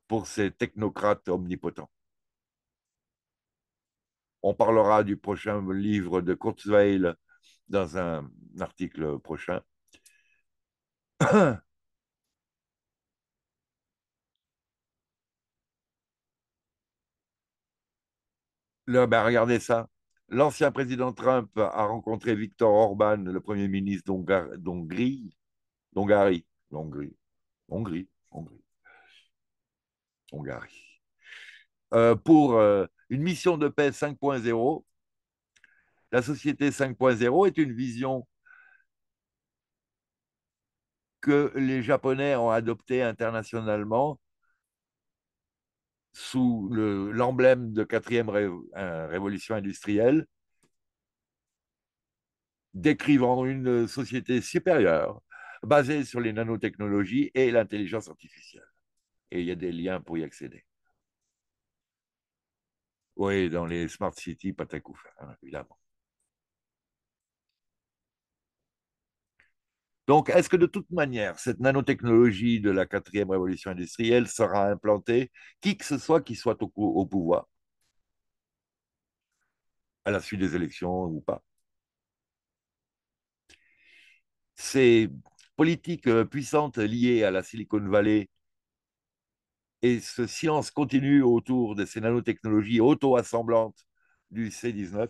pour ces technocrates omnipotents. On parlera du prochain livre de Kurzweil dans un article prochain. [coughs] Ben, regardez ça. L'ancien président Trump a rencontré Victor Orban, le premier ministre d'Hongrie. D'Hongrie. Hongrie. Hongrie. Euh, Hongrie. Hongrie. pour euh, une mission de paix 5.0 la société 5.0 est une vision que les Japonais ont adoptée internationalement sous l'emblème de quatrième euh, révolution industrielle, décrivant une société supérieure basée sur les nanotechnologies et l'intelligence artificielle. Et il y a des liens pour y accéder. Oui, dans les smart cities, pas hein, évidemment. Donc, est-ce que de toute manière, cette nanotechnologie de la quatrième révolution industrielle sera implantée, qui que ce soit qui soit au, pouvoir, à la suite des élections ou pas Ces politiques euh, puissantes liées à la Silicon Valley et ce silence continu autour de ces nanotechnologies auto-assemblantes du C19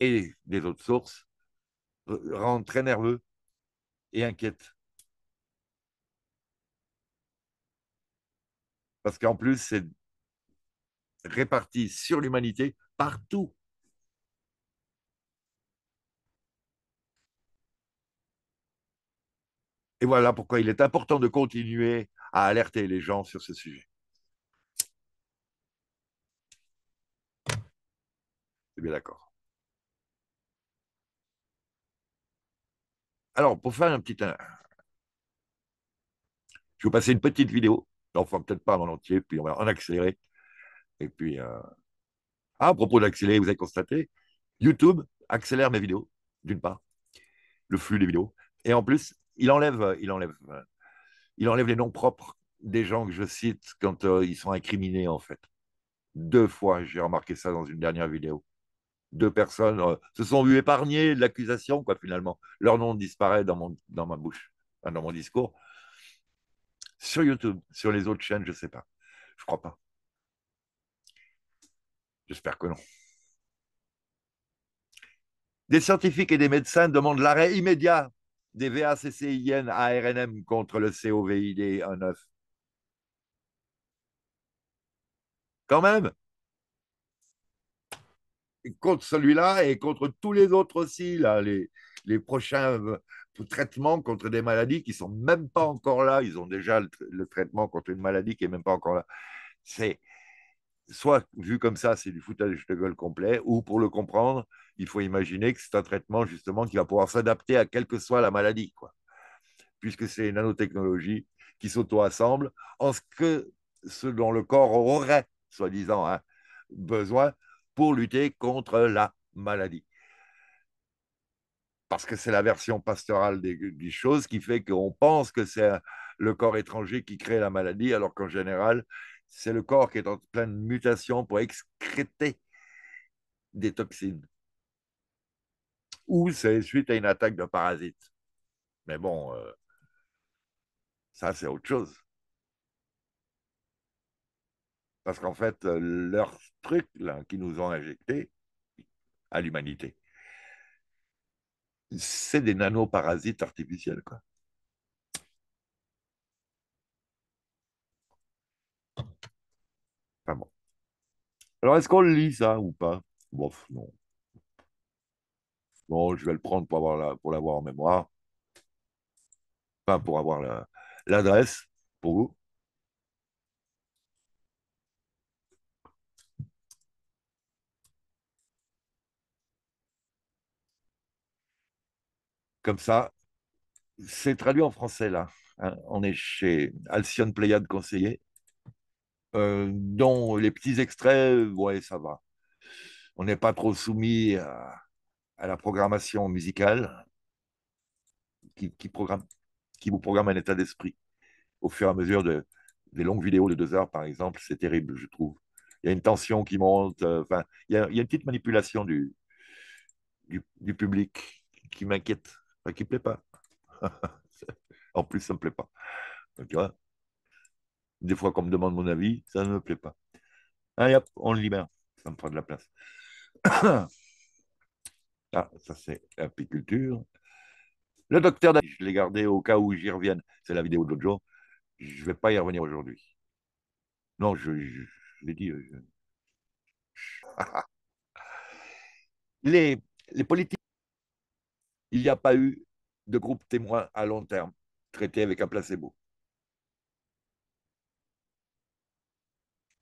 et des autres sources euh, rendent très nerveux et inquiète. Parce qu'en plus, c'est réparti sur l'humanité partout. Et voilà pourquoi il est important de continuer à alerter les gens sur ce sujet. C'est bien d'accord. Alors, pour faire un petit. Je vais vous passer une petite vidéo. Enfin, peut-être pas en entier, puis on va en accélérer. Et puis. Euh, ah, à propos d'accélérer, vous avez constaté, YouTube accélère mes vidéos, d'une part, le flux des vidéos. Et en plus, il enlève, il enlève, il enlève les noms propres des gens que je cite quand euh, ils sont incriminés, en fait. Deux fois, j'ai remarqué ça dans une dernière vidéo deux personnes euh, se sont vues épargner l'accusation, quoi, finalement. Leur nom disparaît dans, mon, dans ma bouche, dans mon discours. Sur YouTube, sur les autres chaînes, je ne sais pas. Je crois pas. J'espère que non. Des scientifiques et des médecins demandent l'arrêt immédiat des VACCIN RNM contre le COVID 19 Quand même contre celui-là et contre tous les autres aussi, là, les, les prochains euh, traitements contre des maladies qui sont même pas encore là. Ils ont déjà le, traitement contre une maladie qui est même pas encore là. C'est soit vu comme ça, c'est du foutage de gueule complet, ou pour le comprendre, il faut imaginer que c'est un traitement justement qui va pouvoir s'adapter à quelle que soit la maladie, quoi. Puisque c'est une nanotechnologie qui sauto assemble en ce que ce dont le corps aurait, soi-disant, hein, besoin pour lutter contre la maladie. Parce que c'est la version pastorale des, choses qui fait qu'on pense que c'est le corps étranger qui crée la maladie, alors qu'en général, c'est le corps qui est en pleine mutation pour excréter des toxines. Ou c'est suite à une attaque de parasites. Mais bon, euh, ça c'est autre chose. Parce qu'en fait, euh, leur truc qui qu'ils nous ont injecté à l'humanité, c'est des nanoparasites artificiels. Quoi. bon. Alors, est-ce qu'on lit, ça, ou pas Bon, non. Bon, je vais le prendre pour avoir pour l'avoir en mémoire. Pas pour avoir l'adresse, pour vous. comme ça. C'est traduit en français, là. Hein, on est chez Alcyone Pléiade Conseiller. Euh, dont les petits extraits, ouais, ça va. On n'est pas trop soumis à, la programmation musicale qui, programme, qui vous programme un état d'esprit. Au fur et à mesure de, des longues vidéos de deux heures, par exemple, c'est terrible, je trouve. Il y a une tension qui monte, euh, enfin, il, y a une petite manipulation du, du public qui m'inquiète qui ne plaît pas. [laughs] en plus, ça ne me plaît pas. tu vois, des fois qu'on me demande mon avis, ça ne me plaît pas. Allez hop, on le libère. Ça me prend de la place. [coughs] ah, ça c'est apiculture. Le docteur, je l'ai gardé au cas où j'y revienne. C'est la vidéo de l'autre jour. Je ne vais pas y revenir aujourd'hui. Non, je, l'ai dit. Euh, [laughs] les politiques il n'y a pas eu de groupe témoin à long terme traité avec un placebo.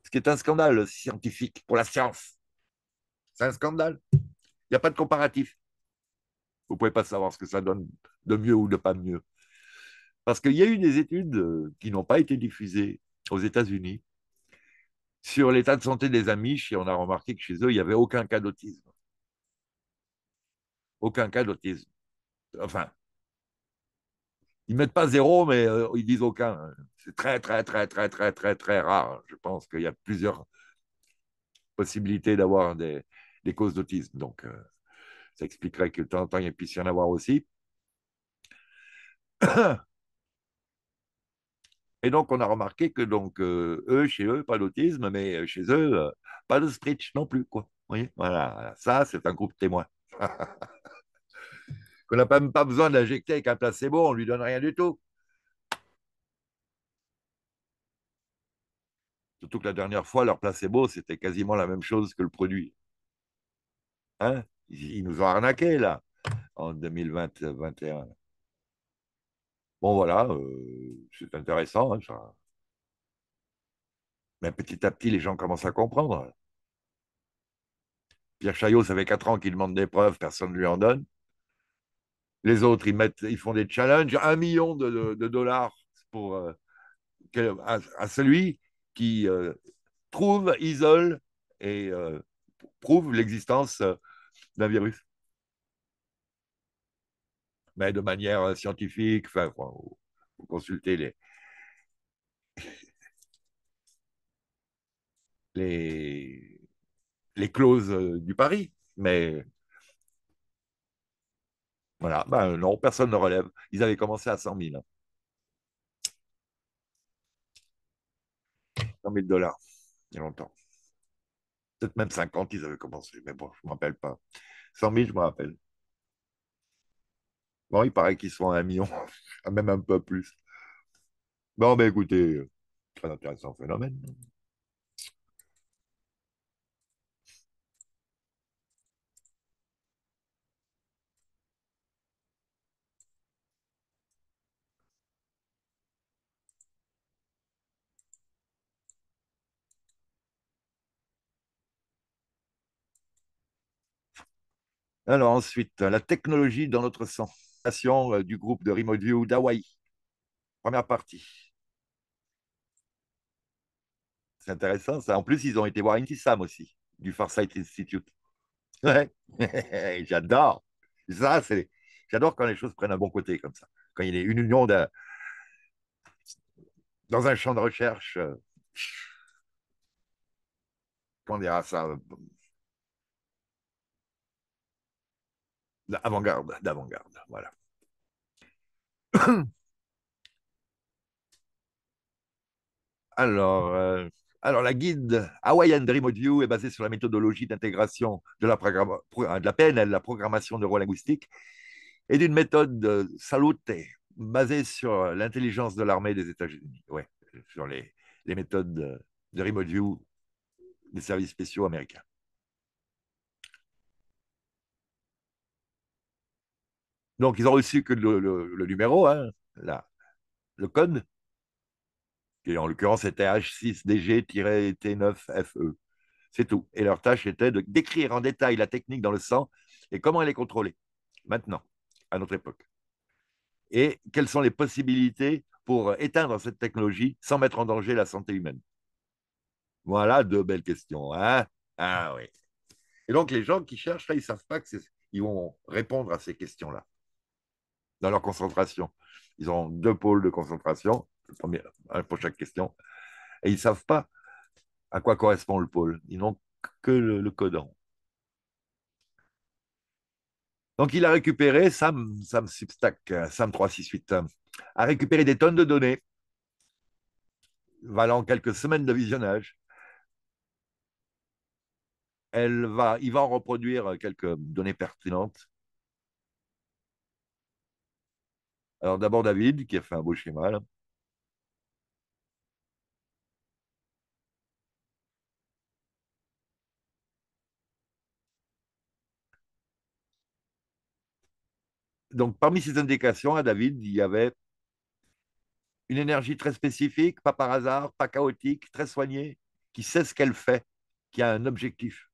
Ce qui est un scandale scientifique pour la science. C'est un scandale. Il n'y a pas de comparatif. Vous ne pouvez pas savoir ce que ça donne de mieux ou de pas mieux. Parce qu'il y a eu des études euh, qui n'ont pas été diffusées aux États-Unis sur l'état de santé des amis et on a remarqué que chez eux, il n'y avait aucun cas d'autisme. Aucun cas d'autisme. Enfin, ils mettent pas zéro, mais euh, ils disent aucun. C'est très, très, très, très, très, très, très rare. Je pense qu'il y a plusieurs possibilités d'avoir des, causes d'autisme. Donc, euh, ça expliquerait que de temps en temps, il puisse y en avoir aussi. [coughs] Et donc, on a remarqué que donc euh, eux, chez eux, pas d'autisme, mais chez eux, pas de spritch non plus, quoi. Vous voyez voilà, ça, c'est un groupe témoin. [laughs] qu'on n'a même pas besoin d'injecter avec un placebo, on ne lui donne rien du tout. Surtout que la dernière fois, leur placebo, c'était quasiment la même chose que le produit. Hein? Ils nous ont arnaqué là, en 2021. Bon, voilà, euh, c'est intéressant, hein, Mais petit à petit, les gens commencent à comprendre. Pierre Chaillot, ça fait 4 ans qu'il demande des preuves, personne ne lui en donne. Les autres, ils, mettent, ils font des challenges, un million de, dollars pour, euh, à, celui qui euh, trouve, isole et euh, prouve l'existence d'un virus. Mais de manière scientifique, enfin, vous, consultez les, [laughs] les, les clauses du pari, mais voilà, ben non, personne ne relève. Ils avaient commencé à 100 000. 100 000 dollars, il y a longtemps. Peut-être même 50, ils avaient commencé, mais bon, je ne me rappelle pas. 100 000, je me rappelle. Bon, il paraît qu'ils sont à 1 million, [laughs] même un peu plus. Bon, ben écoutez, euh, très intéressant phénomène. Alors ensuite, la technologie dans notre sang. Euh, du groupe de Remote View d'Hawaï. Première partie. C'est intéressant ça. En plus, ils ont été voir Intisam aussi, du Farsight Institute. [laughs] [laughs] J'adore. J'adore quand les choses prennent un bon côté comme ça. Quand il y a une union dans un champ de recherche. Euh... Comment dira ça euh, D'avant-garde, d'avant-garde, voilà. [clears throat] Alors, euh, alors, la guide Hawaiian Remote View est basée sur la méthodologie d'intégration de, la de la PNL, la programmation neurolinguistique, et d'une méthode Salute, basée sur l'intelligence de l'armée des États-Unis, ouais, sur les, les méthodes de Remote View des services spéciaux américains. Donc, ils ont reçu que le, numéro, hein, là, le code, qui en l'occurrence était H6DG-T9FE. C'est tout. Et leur tâche était de décrire en détail la technique dans le sang et comment elle est contrôlée, maintenant, à notre époque. Et quelles sont les possibilités pour éteindre cette technologie sans mettre en danger la santé humaine Voilà deux belles questions. Hein ah oui. Et donc, les gens qui cherchent, ils ne savent pas qu'ils vont répondre à ces questions-là dans leur concentration. Ils ont deux pôles de concentration, le premier, pour chaque question, et ils ne savent pas à quoi correspond le pôle. Ils n'ont que le, codant. codon. Donc il a récupéré, Sam, Sam Substack, Sam 368, a récupéré des tonnes de données valant quelques semaines de visionnage. Elle va, il va en reproduire quelques données pertinentes Alors d'abord David qui a fait un beau schéma. Donc parmi ces indications à hein, David, il y avait une énergie très spécifique, pas par hasard, pas chaotique, très soignée, qui sait ce qu'elle fait, qui a un objectif.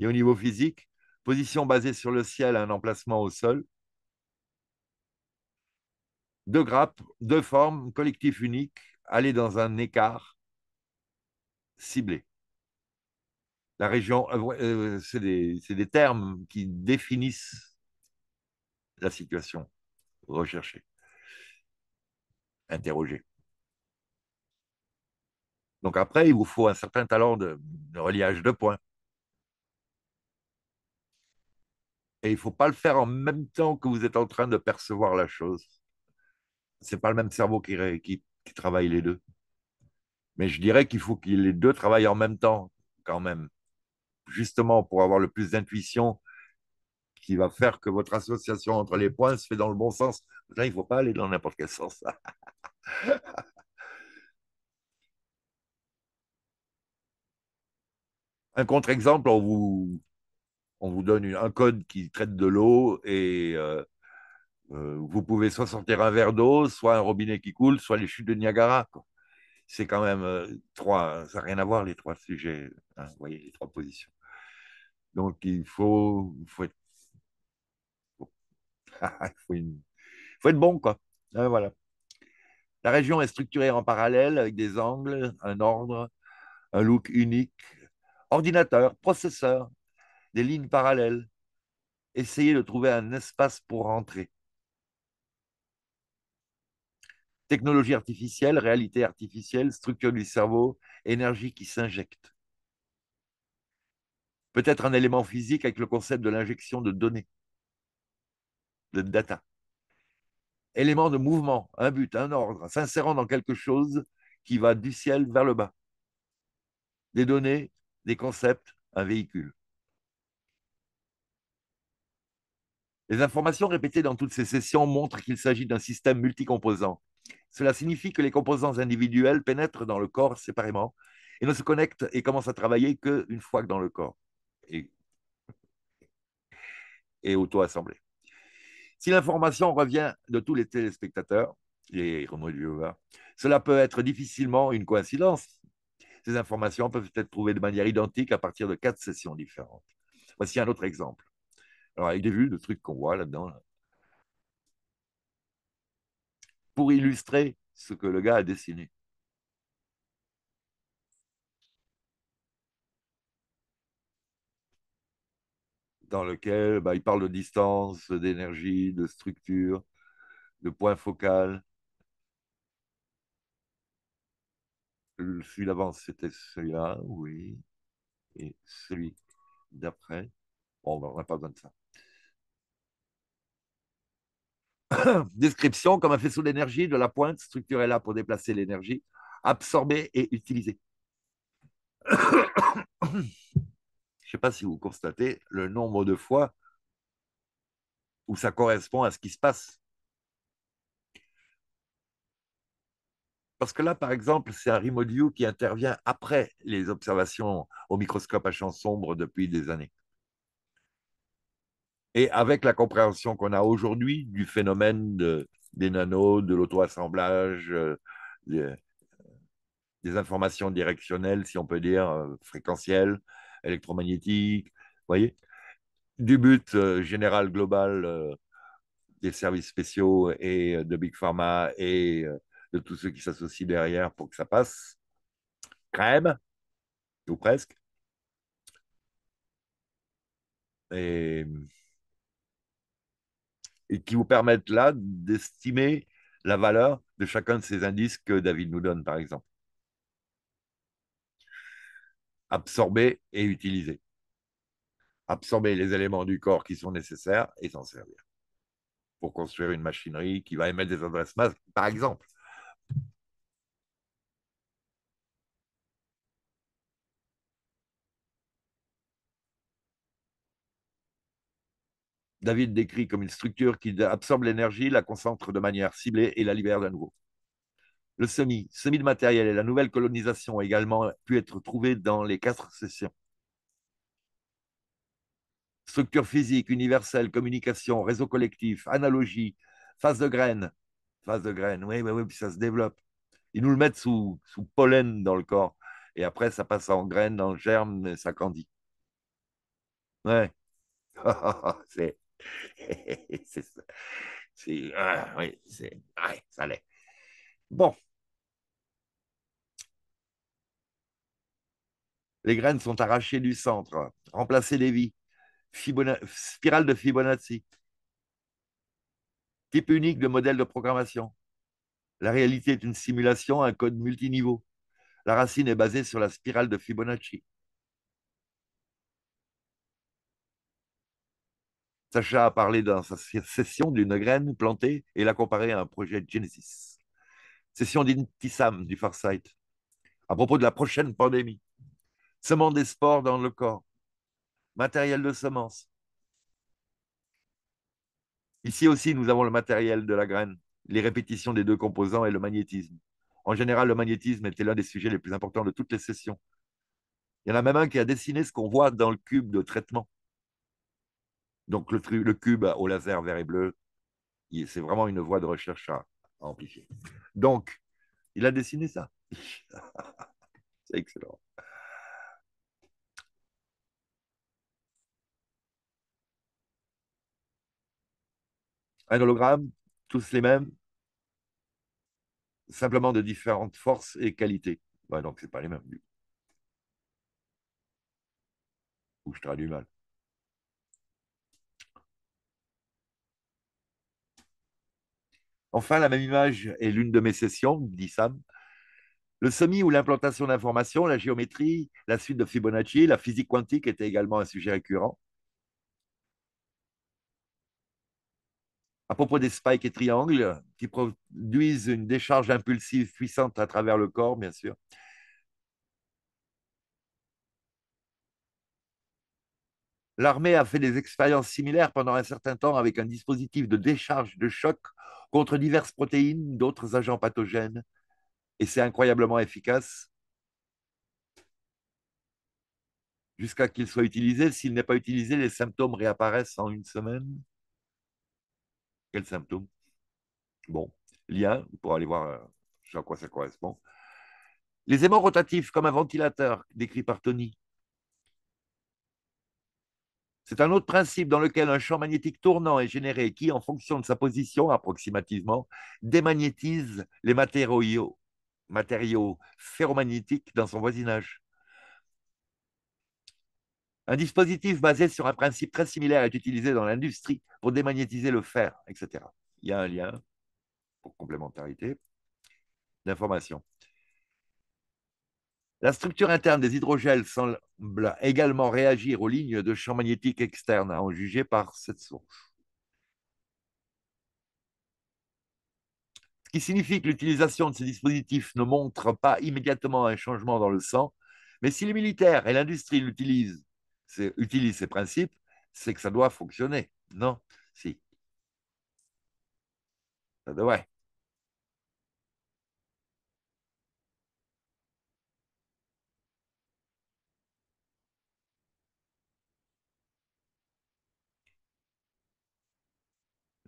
Et au niveau physique, position basée sur le ciel à un emplacement au sol, deux grappes, deux formes, collectif unique, aller dans un écart ciblé. La région, euh, euh, c'est des, termes qui définissent la situation recherchée, interrogée. Donc après, il vous faut un certain talent de reliage de points. Et il ne faut pas le faire en même temps que vous êtes en train de percevoir la chose c'est pas le même cerveau qui, qui, travaille les deux. Mais je dirais qu'il faut que les deux travaillent en même temps, quand même, justement pour avoir le plus d'intuition qui va faire que votre association entre les points se fait dans le bon sens. Là, il ne faut pas aller dans n'importe quel sens. [laughs] un contre-exemple, on vous, on vous donne un code qui traite de l'eau et euh, euh, vous pouvez soit sortir un verre d'eau, soit un robinet qui coule, soit les chutes de Niagara. C'est quand même euh, trois, ça n'a rien à voir les trois sujets, hein, vous voyez, les trois positions. Donc il faut, faut être, bon. [laughs] faut, être bon, quoi. Ah, voilà. La région est structurée en parallèle avec des angles, un ordre, un look unique, ordinateur, processeur, des lignes parallèles. Essayez de trouver un espace pour rentrer. technologie artificielle, réalité artificielle, structure du cerveau, énergie qui s'injecte. Peut-être un élément physique avec le concept de l'injection de données, de data. Élément de mouvement, un but, un ordre, s'insérant dans quelque chose qui va du ciel vers le bas. Des données, des concepts, un véhicule. Les informations répétées dans toutes ces sessions montrent qu'il s'agit d'un système multicomposant. Cela signifie que les composants individuels pénètrent dans le corps séparément et ne se connectent et commencent à travailler qu'une fois que dans le corps et, auto-assemblés. Si l'information revient de tous les téléspectateurs, les cela peut être difficilement une coïncidence. Ces informations peuvent être trouvées de manière identique à partir de quatre sessions différentes. Voici un autre exemple. Alors, avec des vues, le truc qu'on voit là-dedans. Pour illustrer ce que le gars a dessiné. dans lequel bah, il parle de distance, d'énergie, de structure, de point focal. Celui d'avant, c'était celui-là, oui. Et celui d'après, bon, on n'a pas besoin de ça. [coughs] Description comme un faisceau d'énergie de la pointe structurée là pour déplacer l'énergie, absorber et utiliser. [coughs] Je ne sais pas si vous constatez le nombre de fois où ça correspond à ce qui se passe. Parce que là, par exemple, c'est un view qui intervient après les observations au microscope à champ sombre depuis des années. Et avec la compréhension qu'on a aujourd'hui du phénomène des nanos, de l'auto-assemblage, euh, des, informations directionnelles, si on peut dire, euh, fréquentielles, électromagnétiques, voyez, du but euh, général global des services spéciaux et de Big Pharma et de tous ceux qui s'associent derrière pour que ça passe, crème, ou presque. Et et qui vous permettent là d'estimer la valeur de chacun de ces indices que David nous donne, par exemple. Absorber et utiliser. Absorber les éléments du corps qui sont nécessaires et s'en servir pour construire une machinerie qui va émettre des adresses masques, par exemple. David décrit comme une structure qui absorbe l'énergie, la concentre de manière ciblée et la libère de nouveau. Le semi, semi de matériel et la nouvelle colonisation ont également pu être trouvés dans les quatre sessions. Structure physique, universelle, communication, réseau collectif, analogie, phase de graines. Phase de graines, oui, oui, oui, puis ça se développe. Ils nous le mettent sous, sous pollen dans le corps. Et après, ça passe en graines, en germe, et ça grandit. Ouais. [laughs] c'est Bon. Les graines sont arrachées du centre. remplacées des vies. spirale de Fibonacci. Type unique de modèle de programmation. La réalité est une simulation, un code multiniveau. La racine est basée sur la spirale de Fibonacci. Sacha a parlé dans sa session d'une graine plantée et l'a comparée à un projet de Genesis. Session d'Intissam du Farsight à propos de la prochaine pandémie. Semence des sports dans le corps. Matériel de semence. Ici aussi, nous avons le matériel de la graine, les répétitions des deux composants et le magnétisme. En général, le magnétisme était l'un des sujets les plus importants de toutes les sessions. Il y en a même un qui a dessiné ce qu'on voit dans le cube de traitement. Donc le, le cube au laser vert et bleu, c'est vraiment une voie de recherche à, amplifier. Donc, il a dessiné ça. [laughs] c'est excellent. Un hologramme, tous les mêmes, simplement de différentes forces et qualités. donc, ce n'est pas les mêmes. Ou je traduis mal. Enfin, la même image est l'une de mes sessions, dit Sam. Le semi ou l'implantation d'informations, la géométrie, la suite de Fibonacci, la physique quantique était également un sujet récurrent. À propos des spikes et triangles, qui produisent une décharge impulsive puissante à travers le corps, bien sûr. L'armée a fait des expériences similaires pendant un certain temps avec un dispositif de décharge de choc contre diverses protéines, d'autres agents pathogènes, et c'est incroyablement efficace jusqu'à qu'il soit utilisé. S'il n'est pas utilisé, les symptômes réapparaissent en une semaine. Quels symptômes Bon, lien pourrez aller voir à euh, quoi ça correspond. Les aimants rotatifs, comme un ventilateur décrit par Tony, c'est un autre principe dans lequel un champ magnétique tournant est généré qui, en fonction de sa position approximativement, démagnétise les matériaux, matériaux ferromagnétiques dans son voisinage. Un dispositif basé sur un principe très similaire est utilisé dans l'industrie pour démagnétiser le fer, etc. Il y a un lien pour complémentarité d'informations. La structure interne des hydrogels semble également réagir aux lignes de champ magnétique externe, à en juger par cette source. Ce qui signifie que l'utilisation de ces dispositifs ne montre pas immédiatement un changement dans le sang, mais si les militaires et l'industrie utilisent, utilisent ces principes, c'est que ça doit fonctionner. Non Si. Ça devrait.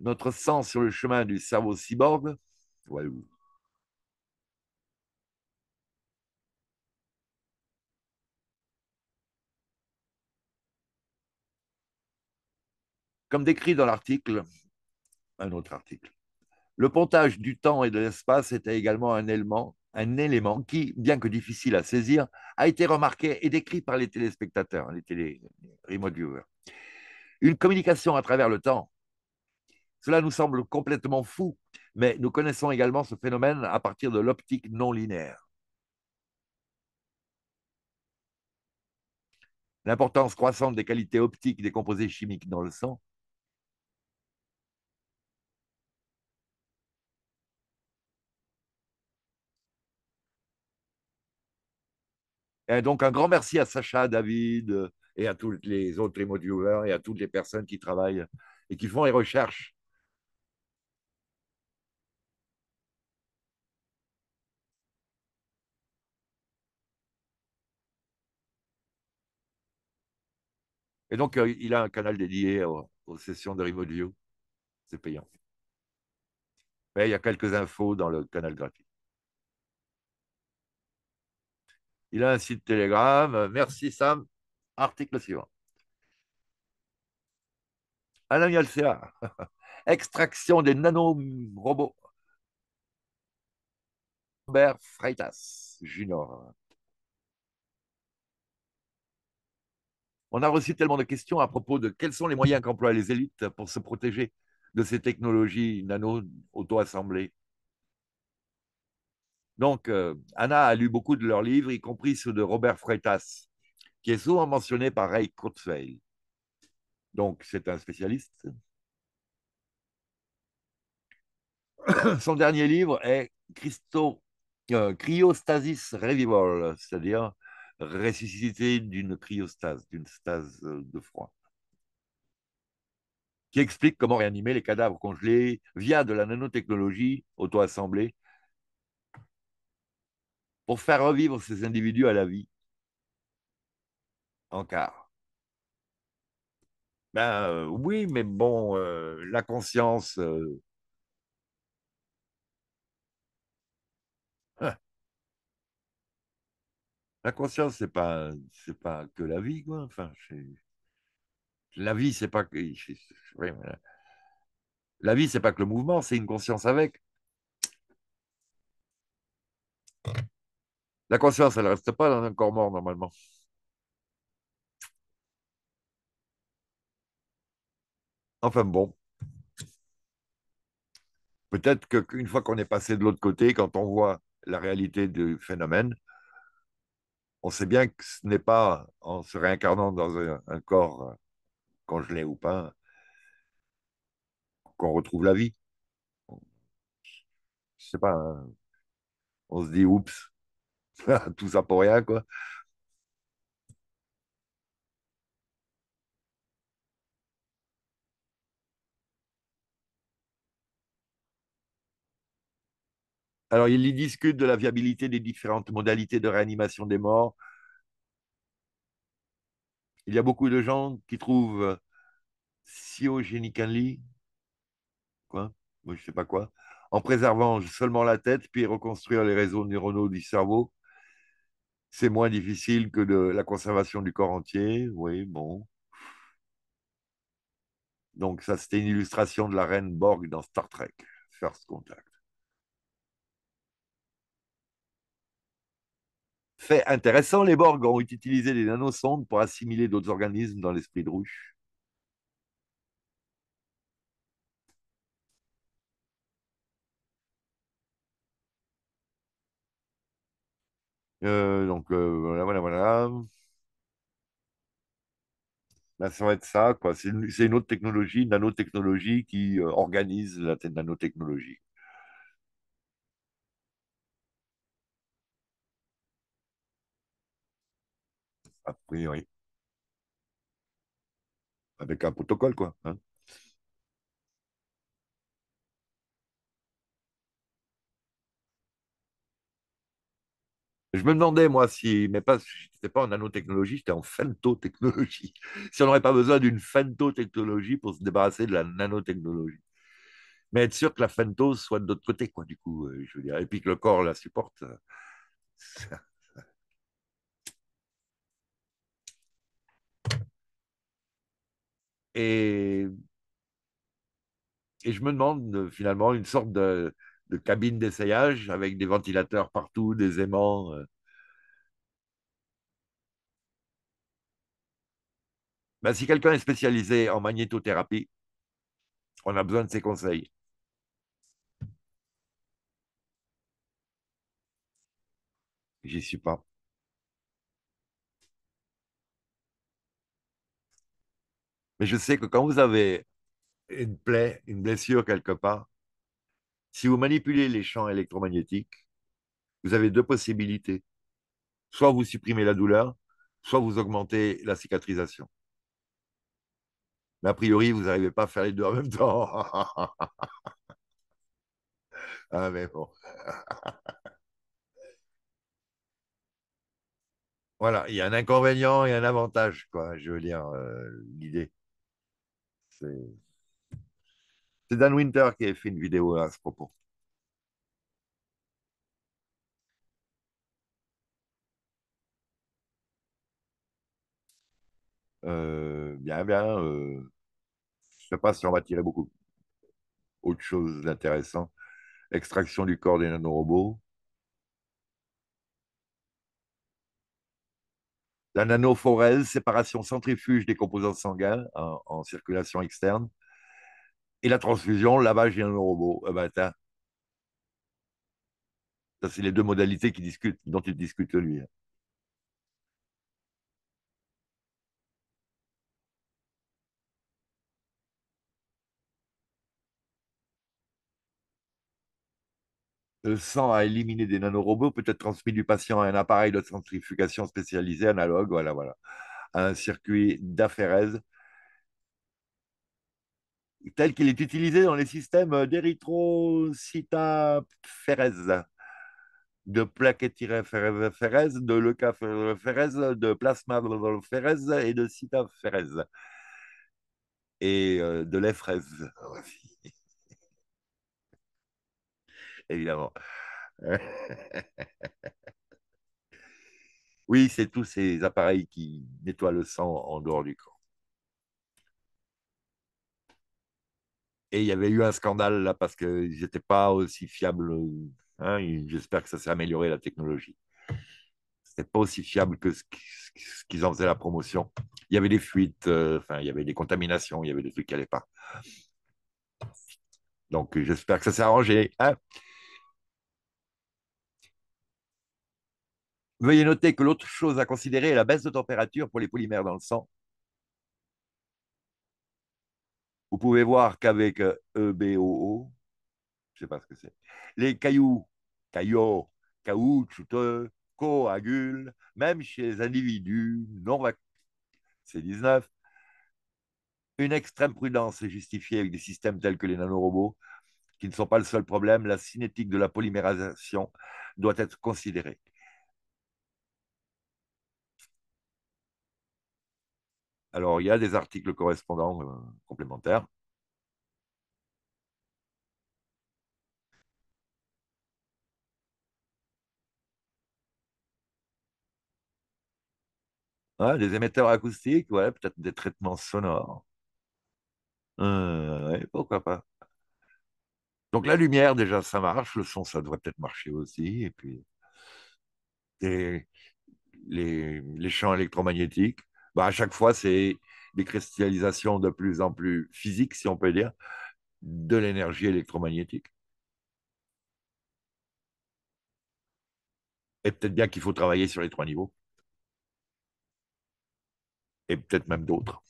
notre sens sur le chemin du cerveau cyborg. Comme décrit dans l'article, un autre article, le pontage du temps et de l'espace était également un élément, un élément qui, bien que difficile à saisir, a été remarqué et décrit par les téléspectateurs, les télé remote viewers. Une communication à travers le temps, cela nous semble complètement fou, mais nous connaissons également ce phénomène à partir de l'optique non linéaire. L'importance croissante des qualités optiques des composés chimiques dans le sang Et donc, un grand merci à Sacha, David euh, et à tous les autres émotiveurs et à toutes les personnes qui travaillent et qui font les recherches Et donc, euh, il a un canal dédié aux, sessions de Remote View. C'est payant. Mais il y a quelques infos dans le canal gratuit. Il a un site Telegram. Merci, Sam. Article suivant. Alain Yalcea. [laughs] Extraction des nanorobots. Robert Freitas Junior. On a reçu tellement de questions à propos de quels sont les moyens qu'emploient les élites pour se protéger de ces technologies nano auto-assemblées. Donc, euh, Anna a lu beaucoup de leurs livres, y compris ceux de Robert Freitas, qui est souvent mentionné par Ray Kurzweil. Donc, c'est un spécialiste. [coughs] Son dernier livre est euh, Cryostasis Revival, c'est-à-dire ressuscité d'une cryostase, d'une stase euh, de froid, qui explique comment réanimer les cadavres congelés via de la nanotechnologie auto-assemblée pour faire revivre ces individus à la vie en quart. Ben euh, oui, mais bon, euh, la conscience La conscience, c'est pas, c'est pas que la vie, quoi. Enfin, la vie, c'est pas que, la vie, c'est pas que le mouvement, c'est une conscience avec. La conscience, elle reste pas dans un corps mort normalement. Enfin bon. Peut-être qu'une fois qu'on est passé de l'autre côté, quand on voit la réalité du phénomène, on sait bien que ce n'est pas en se réincarnant dans un, corps euh, congelé ou pas qu'on retrouve la vie. Je sais pas, hein. on se dit oups, [laughs] tout ça pour rien quoi. Alors, il y discute de la viabilité des différentes modalités de réanimation des morts. Il y a beaucoup de gens qui trouvent Siogénicali, euh, quoi, moi je sais pas quoi, en préservant seulement la tête, puis reconstruire les réseaux neuronaux du cerveau. C'est moins difficile que la conservation du corps entier. Oui, bon. Donc ça, c'était une illustration de la reine Borg dans Star Trek, First Contact. Fait intéressant, les Borg ont utilisé les nanosondes pour assimiler d'autres organismes dans l'esprit de Rouche. Euh, donc euh, voilà, voilà, voilà. ça va être ça, quoi. C'est une, une, autre technologie, une nanotechnologie qui euh, organise la nanotechnologie. Avec un protocole, quoi. Hein. Je me demandais, moi, si, mais pas, c'était pas en nanotechnologie, j'étais en technologie [laughs] Si on n'aurait pas besoin d'une technologie pour se débarrasser de la nanotechnologie. Mais être sûr que la fento soit de l'autre côté, quoi, du coup, euh, je veux dire, et puis que le corps la supporte. Euh, Et, je me demande euh, finalement une sorte de, cabine d'essayage avec des ventilateurs partout, des aimants. Euh. Ben, si quelqu'un est spécialisé en magnétothérapie, on a besoin de ses conseils. J'y suis pas. Mais je sais que quand vous avez une plaie, une blessure quelque part, si vous manipulez les champs électromagnétiques, vous avez deux possibilités. Soit vous supprimez la douleur, soit vous augmentez la cicatrisation. Mais a priori, vous n'arrivez pas à faire les deux en même temps. [laughs] ah, mais bon. [laughs] voilà, il y a un inconvénient et un avantage, quoi, je veux dire, euh, l'idée. C'est Dan Winter qui a fait une vidéo à ce propos. Euh, bien, bien. Euh, je ne sais pas si on va tirer beaucoup autre chose d'intéressant. Extraction du corps des nanorobots. la nanoforèse, séparation centrifuge des composants sanguins en, circulation externe, et la transfusion, lavage un robot. Eh ben, ça, c'est les deux modalités qui discutent, dont il discute lui. Hein. le sang à éliminer des nanorobots peut être transmis du patient à un appareil de centrifugation spécialisé analogue, voilà, voilà, à un circuit d'aphérèse tel qu'il est utilisé dans les systèmes d'érythrocytaphérèse, de plaquettiréphérèse, de leucaphérèse, de plasmaphérèse et de cytaphérèse, et euh, de l'éphrèse aussi évidemment. [laughs] oui, c'est tous ces appareils qui nettoient le sang en dehors du corps. Et il y avait eu un scandale là parce qu'ils n'étaient pas aussi fiables. Hein, j'espère que ça s'est amélioré la technologie. C'était pas aussi fiable que ce qu'ils en faisaient la promotion. Il y avait des fuites, euh, enfin il y avait des contaminations, il y avait des trucs qui n'allaient pas. Donc j'espère que ça s'est arrangé. Hein Veuillez noter que l'autre chose à considérer est la baisse de température pour les polymères dans le sang. Vous pouvez voir qu'avec EBOO, euh, e je ne sais pas ce que c'est, les cailloux, caillots, caoutchouteux, coagulent, même chez les individus non vaccinés, C19, une extrême prudence est justifiée avec des systèmes tels que les nanorobots, qui ne sont pas le seul problème. La cinétique de la polymérisation doit être considérée. Alors, il y a des articles correspondants euh, complémentaires. Ah, des émetteurs acoustiques, ouais, peut-être des traitements sonores. Euh, pourquoi pas. Donc la lumière, déjà, ça marche. Le son, ça devrait peut-être marcher aussi. Et puis, les champs électromagnétiques. Bah, à chaque fois, c'est des cristallisations de plus en plus physiques, si on peut dire, de l'énergie électromagnétique. Et peut-être bien qu'il faut travailler sur les trois niveaux. Et peut-être même d'autres.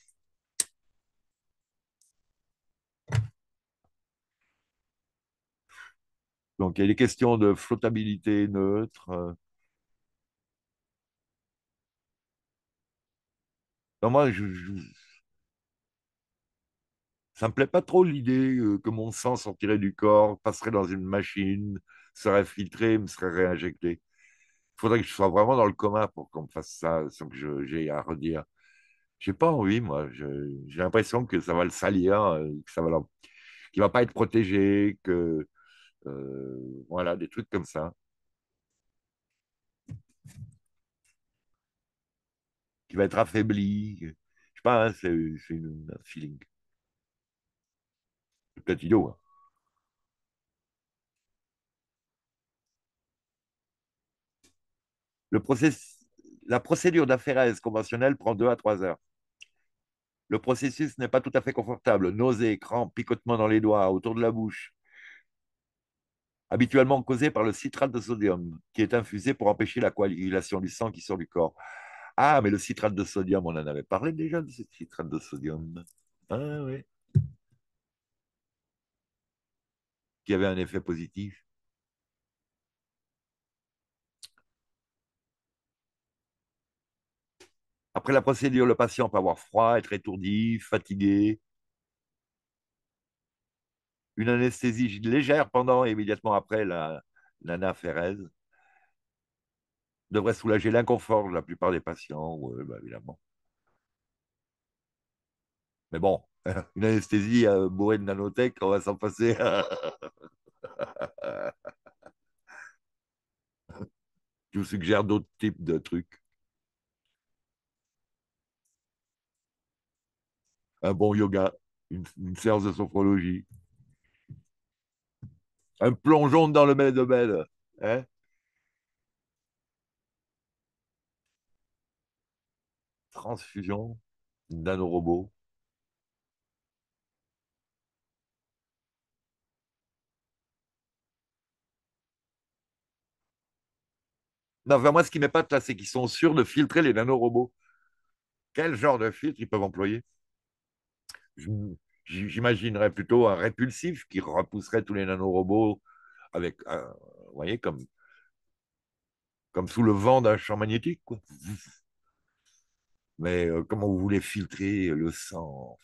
Donc, il y a des questions de flottabilité neutre. Euh, moi, je, ne ça me plaît pas trop l'idée euh, que mon sang sortirait du corps, passerait dans une machine, serait filtré, me serait réinjecté. Il faudrait que je sois vraiment dans le coma pour qu'on me fasse ça, sans que j'ai à redire. J'ai pas envie, moi. J'ai l'impression que ça va le salir, qu'il euh, que ça va va pas être protégé, que euh, voilà, des trucs comme ça qui va être affaibli. Je sais pas, c'est un feeling. peut-être idiot. Hein. Le process... La procédure d'affaires conventionnelle prend 2 à 3 heures. Le processus n'est pas tout à fait confortable. Nausées, crampes, picotements dans les doigts, autour de la bouche. Habituellement causé par le citrate de sodium, qui est infusé pour empêcher la coagulation du sang qui sort du corps. Ah, mais le citrate de sodium, on en avait parlé déjà de ce citrate de sodium. Ah oui. Qui avait un effet positif. Après la procédure, le patient peut avoir froid, être étourdi, fatigué. Une anesthésie légère pendant et immédiatement après la, l'anaphérèse devrait soulager l'inconfort de la plupart des patients, bah, évidemment. Mais bon, [laughs] une anesthésie euh, bourrée de nanotech, on va s'en passer. [laughs] Je vous suggère d'autres types de trucs. Un bon yoga, une, séance de sophrologie. Un plongeon dans le de Hein transfusion robots Non, enfin, moi, ce qui m'épate c'est qu'ils sont sûrs de filtrer les nanorobots. Quel genre de filtre ils peuvent employer J'imaginerais plutôt un répulsif qui repousserait tous les nanorobots avec, vous voyez, comme, comme sous le vent d'un champ magnétique. Quoi mais euh, comment vous voulez filtrer le sang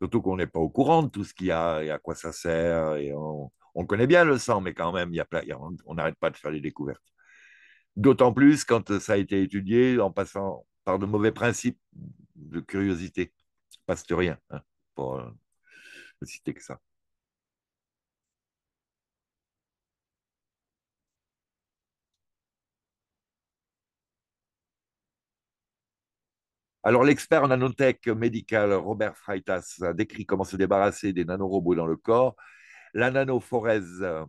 Surtout qu'on n'est pas au courant de tout ce qu'il y a et à quoi ça sert. Et on, connaît bien le sang, mais quand même, a on n'arrête pas de faire des découvertes. D'autant plus quand euh, ça a été étudié en passant par de mauvais principes de curiosité pasteurien, rien hein, pour euh, ne citer que ça. Alors, l'expert en nanotech médical Robert Freitas a décrit comment se débarrasser des nanorobots dans le corps. La nanoforèse euh,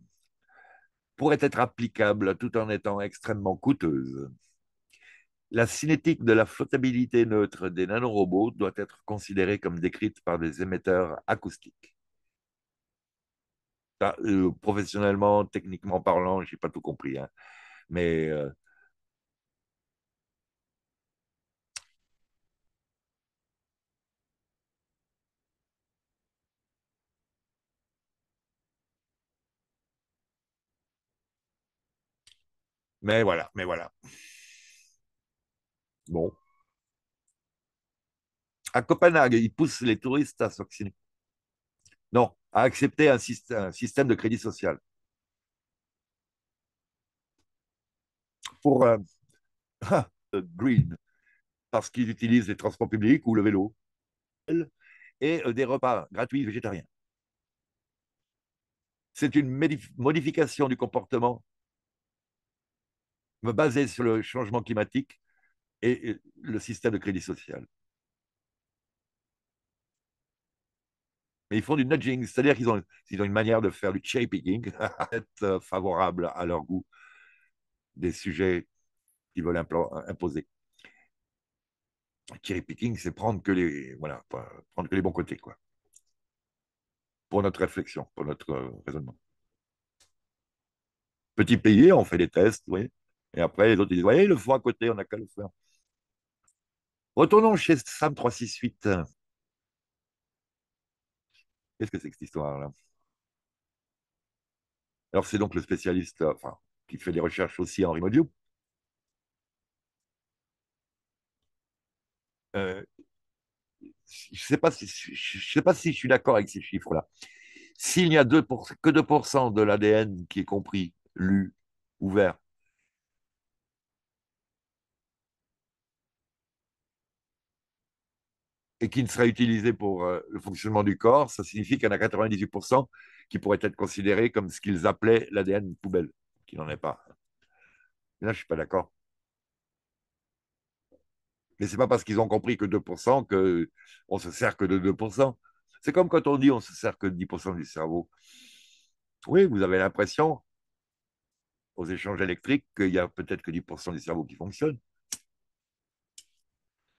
pourrait être applicable tout en étant extrêmement coûteuse. La cinétique de la flottabilité neutre des nanorobots doit être considérée comme décrite par des émetteurs acoustiques. Euh, professionnellement, techniquement parlant, je n'ai pas tout compris, hein. mais euh, Mais voilà, mais voilà. Bon. À Copenhague, ils poussent les touristes à s'oxyner. Non, à accepter un, système de crédit social. Pour euh, [laughs] ah, Green, parce qu'ils utilisent les transports publics ou le vélo, et euh, des repas gratuits végétariens. C'est une modification du comportement basé baser sur le changement climatique et le système de crédit social. Mais ils font du nudging, c'est-à-dire qu'ils ont, une manière de faire du cherry picking, [laughs] être euh, favorable à leur goût des sujets qu'ils veulent imposer. Cherry picking, c'est prendre que les voilà, prendre que les bons côtés quoi. Pour notre réflexion, pour notre euh, raisonnement. Petit pays, on fait des tests, oui. Et après, les autres, disent, voyez, le foie à côté, on n'a qu'à le faire. Retournons chez Sam 368. Qu'est-ce que c'est que cette histoire-là Alors, c'est donc le spécialiste qui fait des recherches aussi en Henri euh, je ne sais, pas si, je suis d'accord avec ces chiffres-là. S'il n'y a que 2% de l'ADN qui est compris, lu, ouvert, et qui ne sera utilisé pour euh, le fonctionnement du corps, ça signifie qu'il y en a 98% qui pourraient être considérés comme ce qu'ils appelaient l'ADN poubelle, qui n'en est pas. là, je ne suis pas d'accord. Mais ce n'est pas parce qu'ils ont compris que 2% qu'on se sert que de 2%. C'est comme quand on dit on se sert que de 10% du cerveau. Oui, vous avez l'impression, aux échanges électriques, qu'il n'y a peut-être que 10% du cerveau qui fonctionne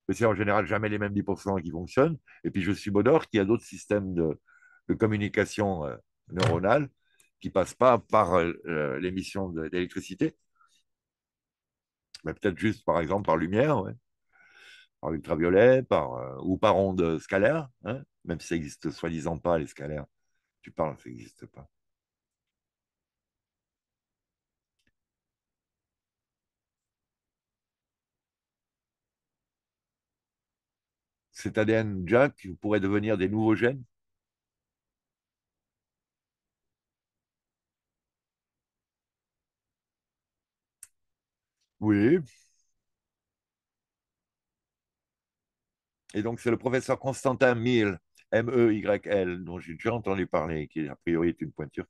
mais c'est en général jamais les mêmes 10% qui fonctionnent. Et puis je suis qu'il qui a d'autres systèmes de, communication euh, neuronale qui ne passent pas par euh, euh, l'émission d'électricité, mais peut-être juste par exemple par lumière, par ultraviolet, par, ou par ondes scalaires, hein. même si ça n'existe soi-disant pas les scalaires. Tu parles, ça n'existe pas. cet ADN vous pourrait devenir des nouveaux gènes Oui. Et donc, c'est le professeur Constantin Mill, M-E-Y-L, dont j'ai déjà entendu parler, qui a priori est une pointure.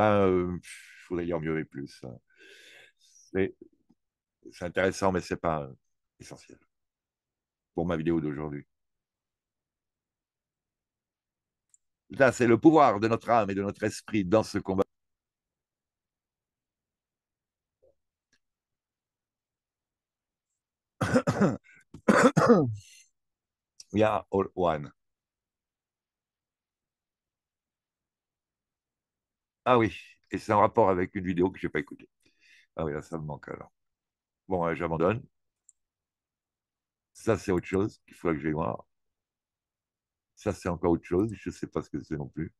il ben, euh, faudrait y en lire mieux et plus. Hein. C'est intéressant, mais c'est pas essentiel pour ma vidéo d'aujourd'hui. Là, c'est le pouvoir de notre âme et de notre esprit dans ce combat. We [coughs] are one. Ah oui, et c'est en rapport avec une vidéo que je n'ai pas écoutée. Ah oui, là, ça me manque alors. Bon, j'abandonne. Ça, c'est autre chose qu'il faudrait que j'aille voir. Ça, c'est encore autre chose. Je ne sais pas ce que c'est non plus.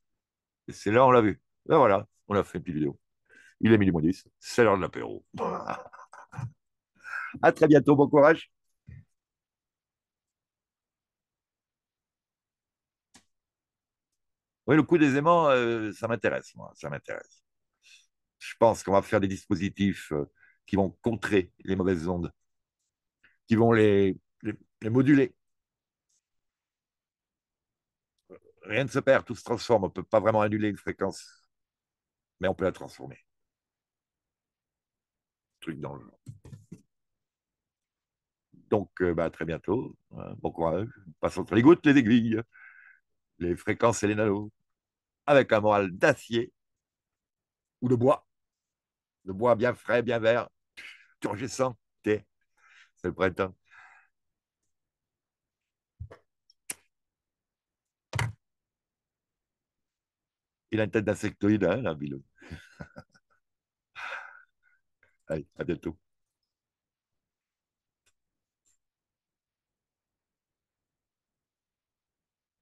Et c'est là, on l'a vu. Là, ben voilà, on a fait une petite vidéo. Il est midi moins 10. C'est l'heure de l'apéro. [laughs] à très bientôt. Bon courage. Oui, le coût des aimants, euh, ça m'intéresse, moi, ça m'intéresse. Je pense qu'on va faire des dispositifs euh, qui vont contrer les mauvaises ondes, qui vont les, moduler. Rien ne se perd, tout se transforme. On ne peut pas vraiment annuler une fréquence, mais on peut la transformer. Truc dans le genre. Donc, euh, bah, à très bientôt. Hein, bon courage. Passons entre les gouttes, les aiguilles, les fréquences et les nanos avec un moral d'acier ou de bois. De bois bien frais, bien vert, turgescent, C'est le printemps. Il a une tête d'insectoïde, hein, la [laughs] Allez, à bientôt.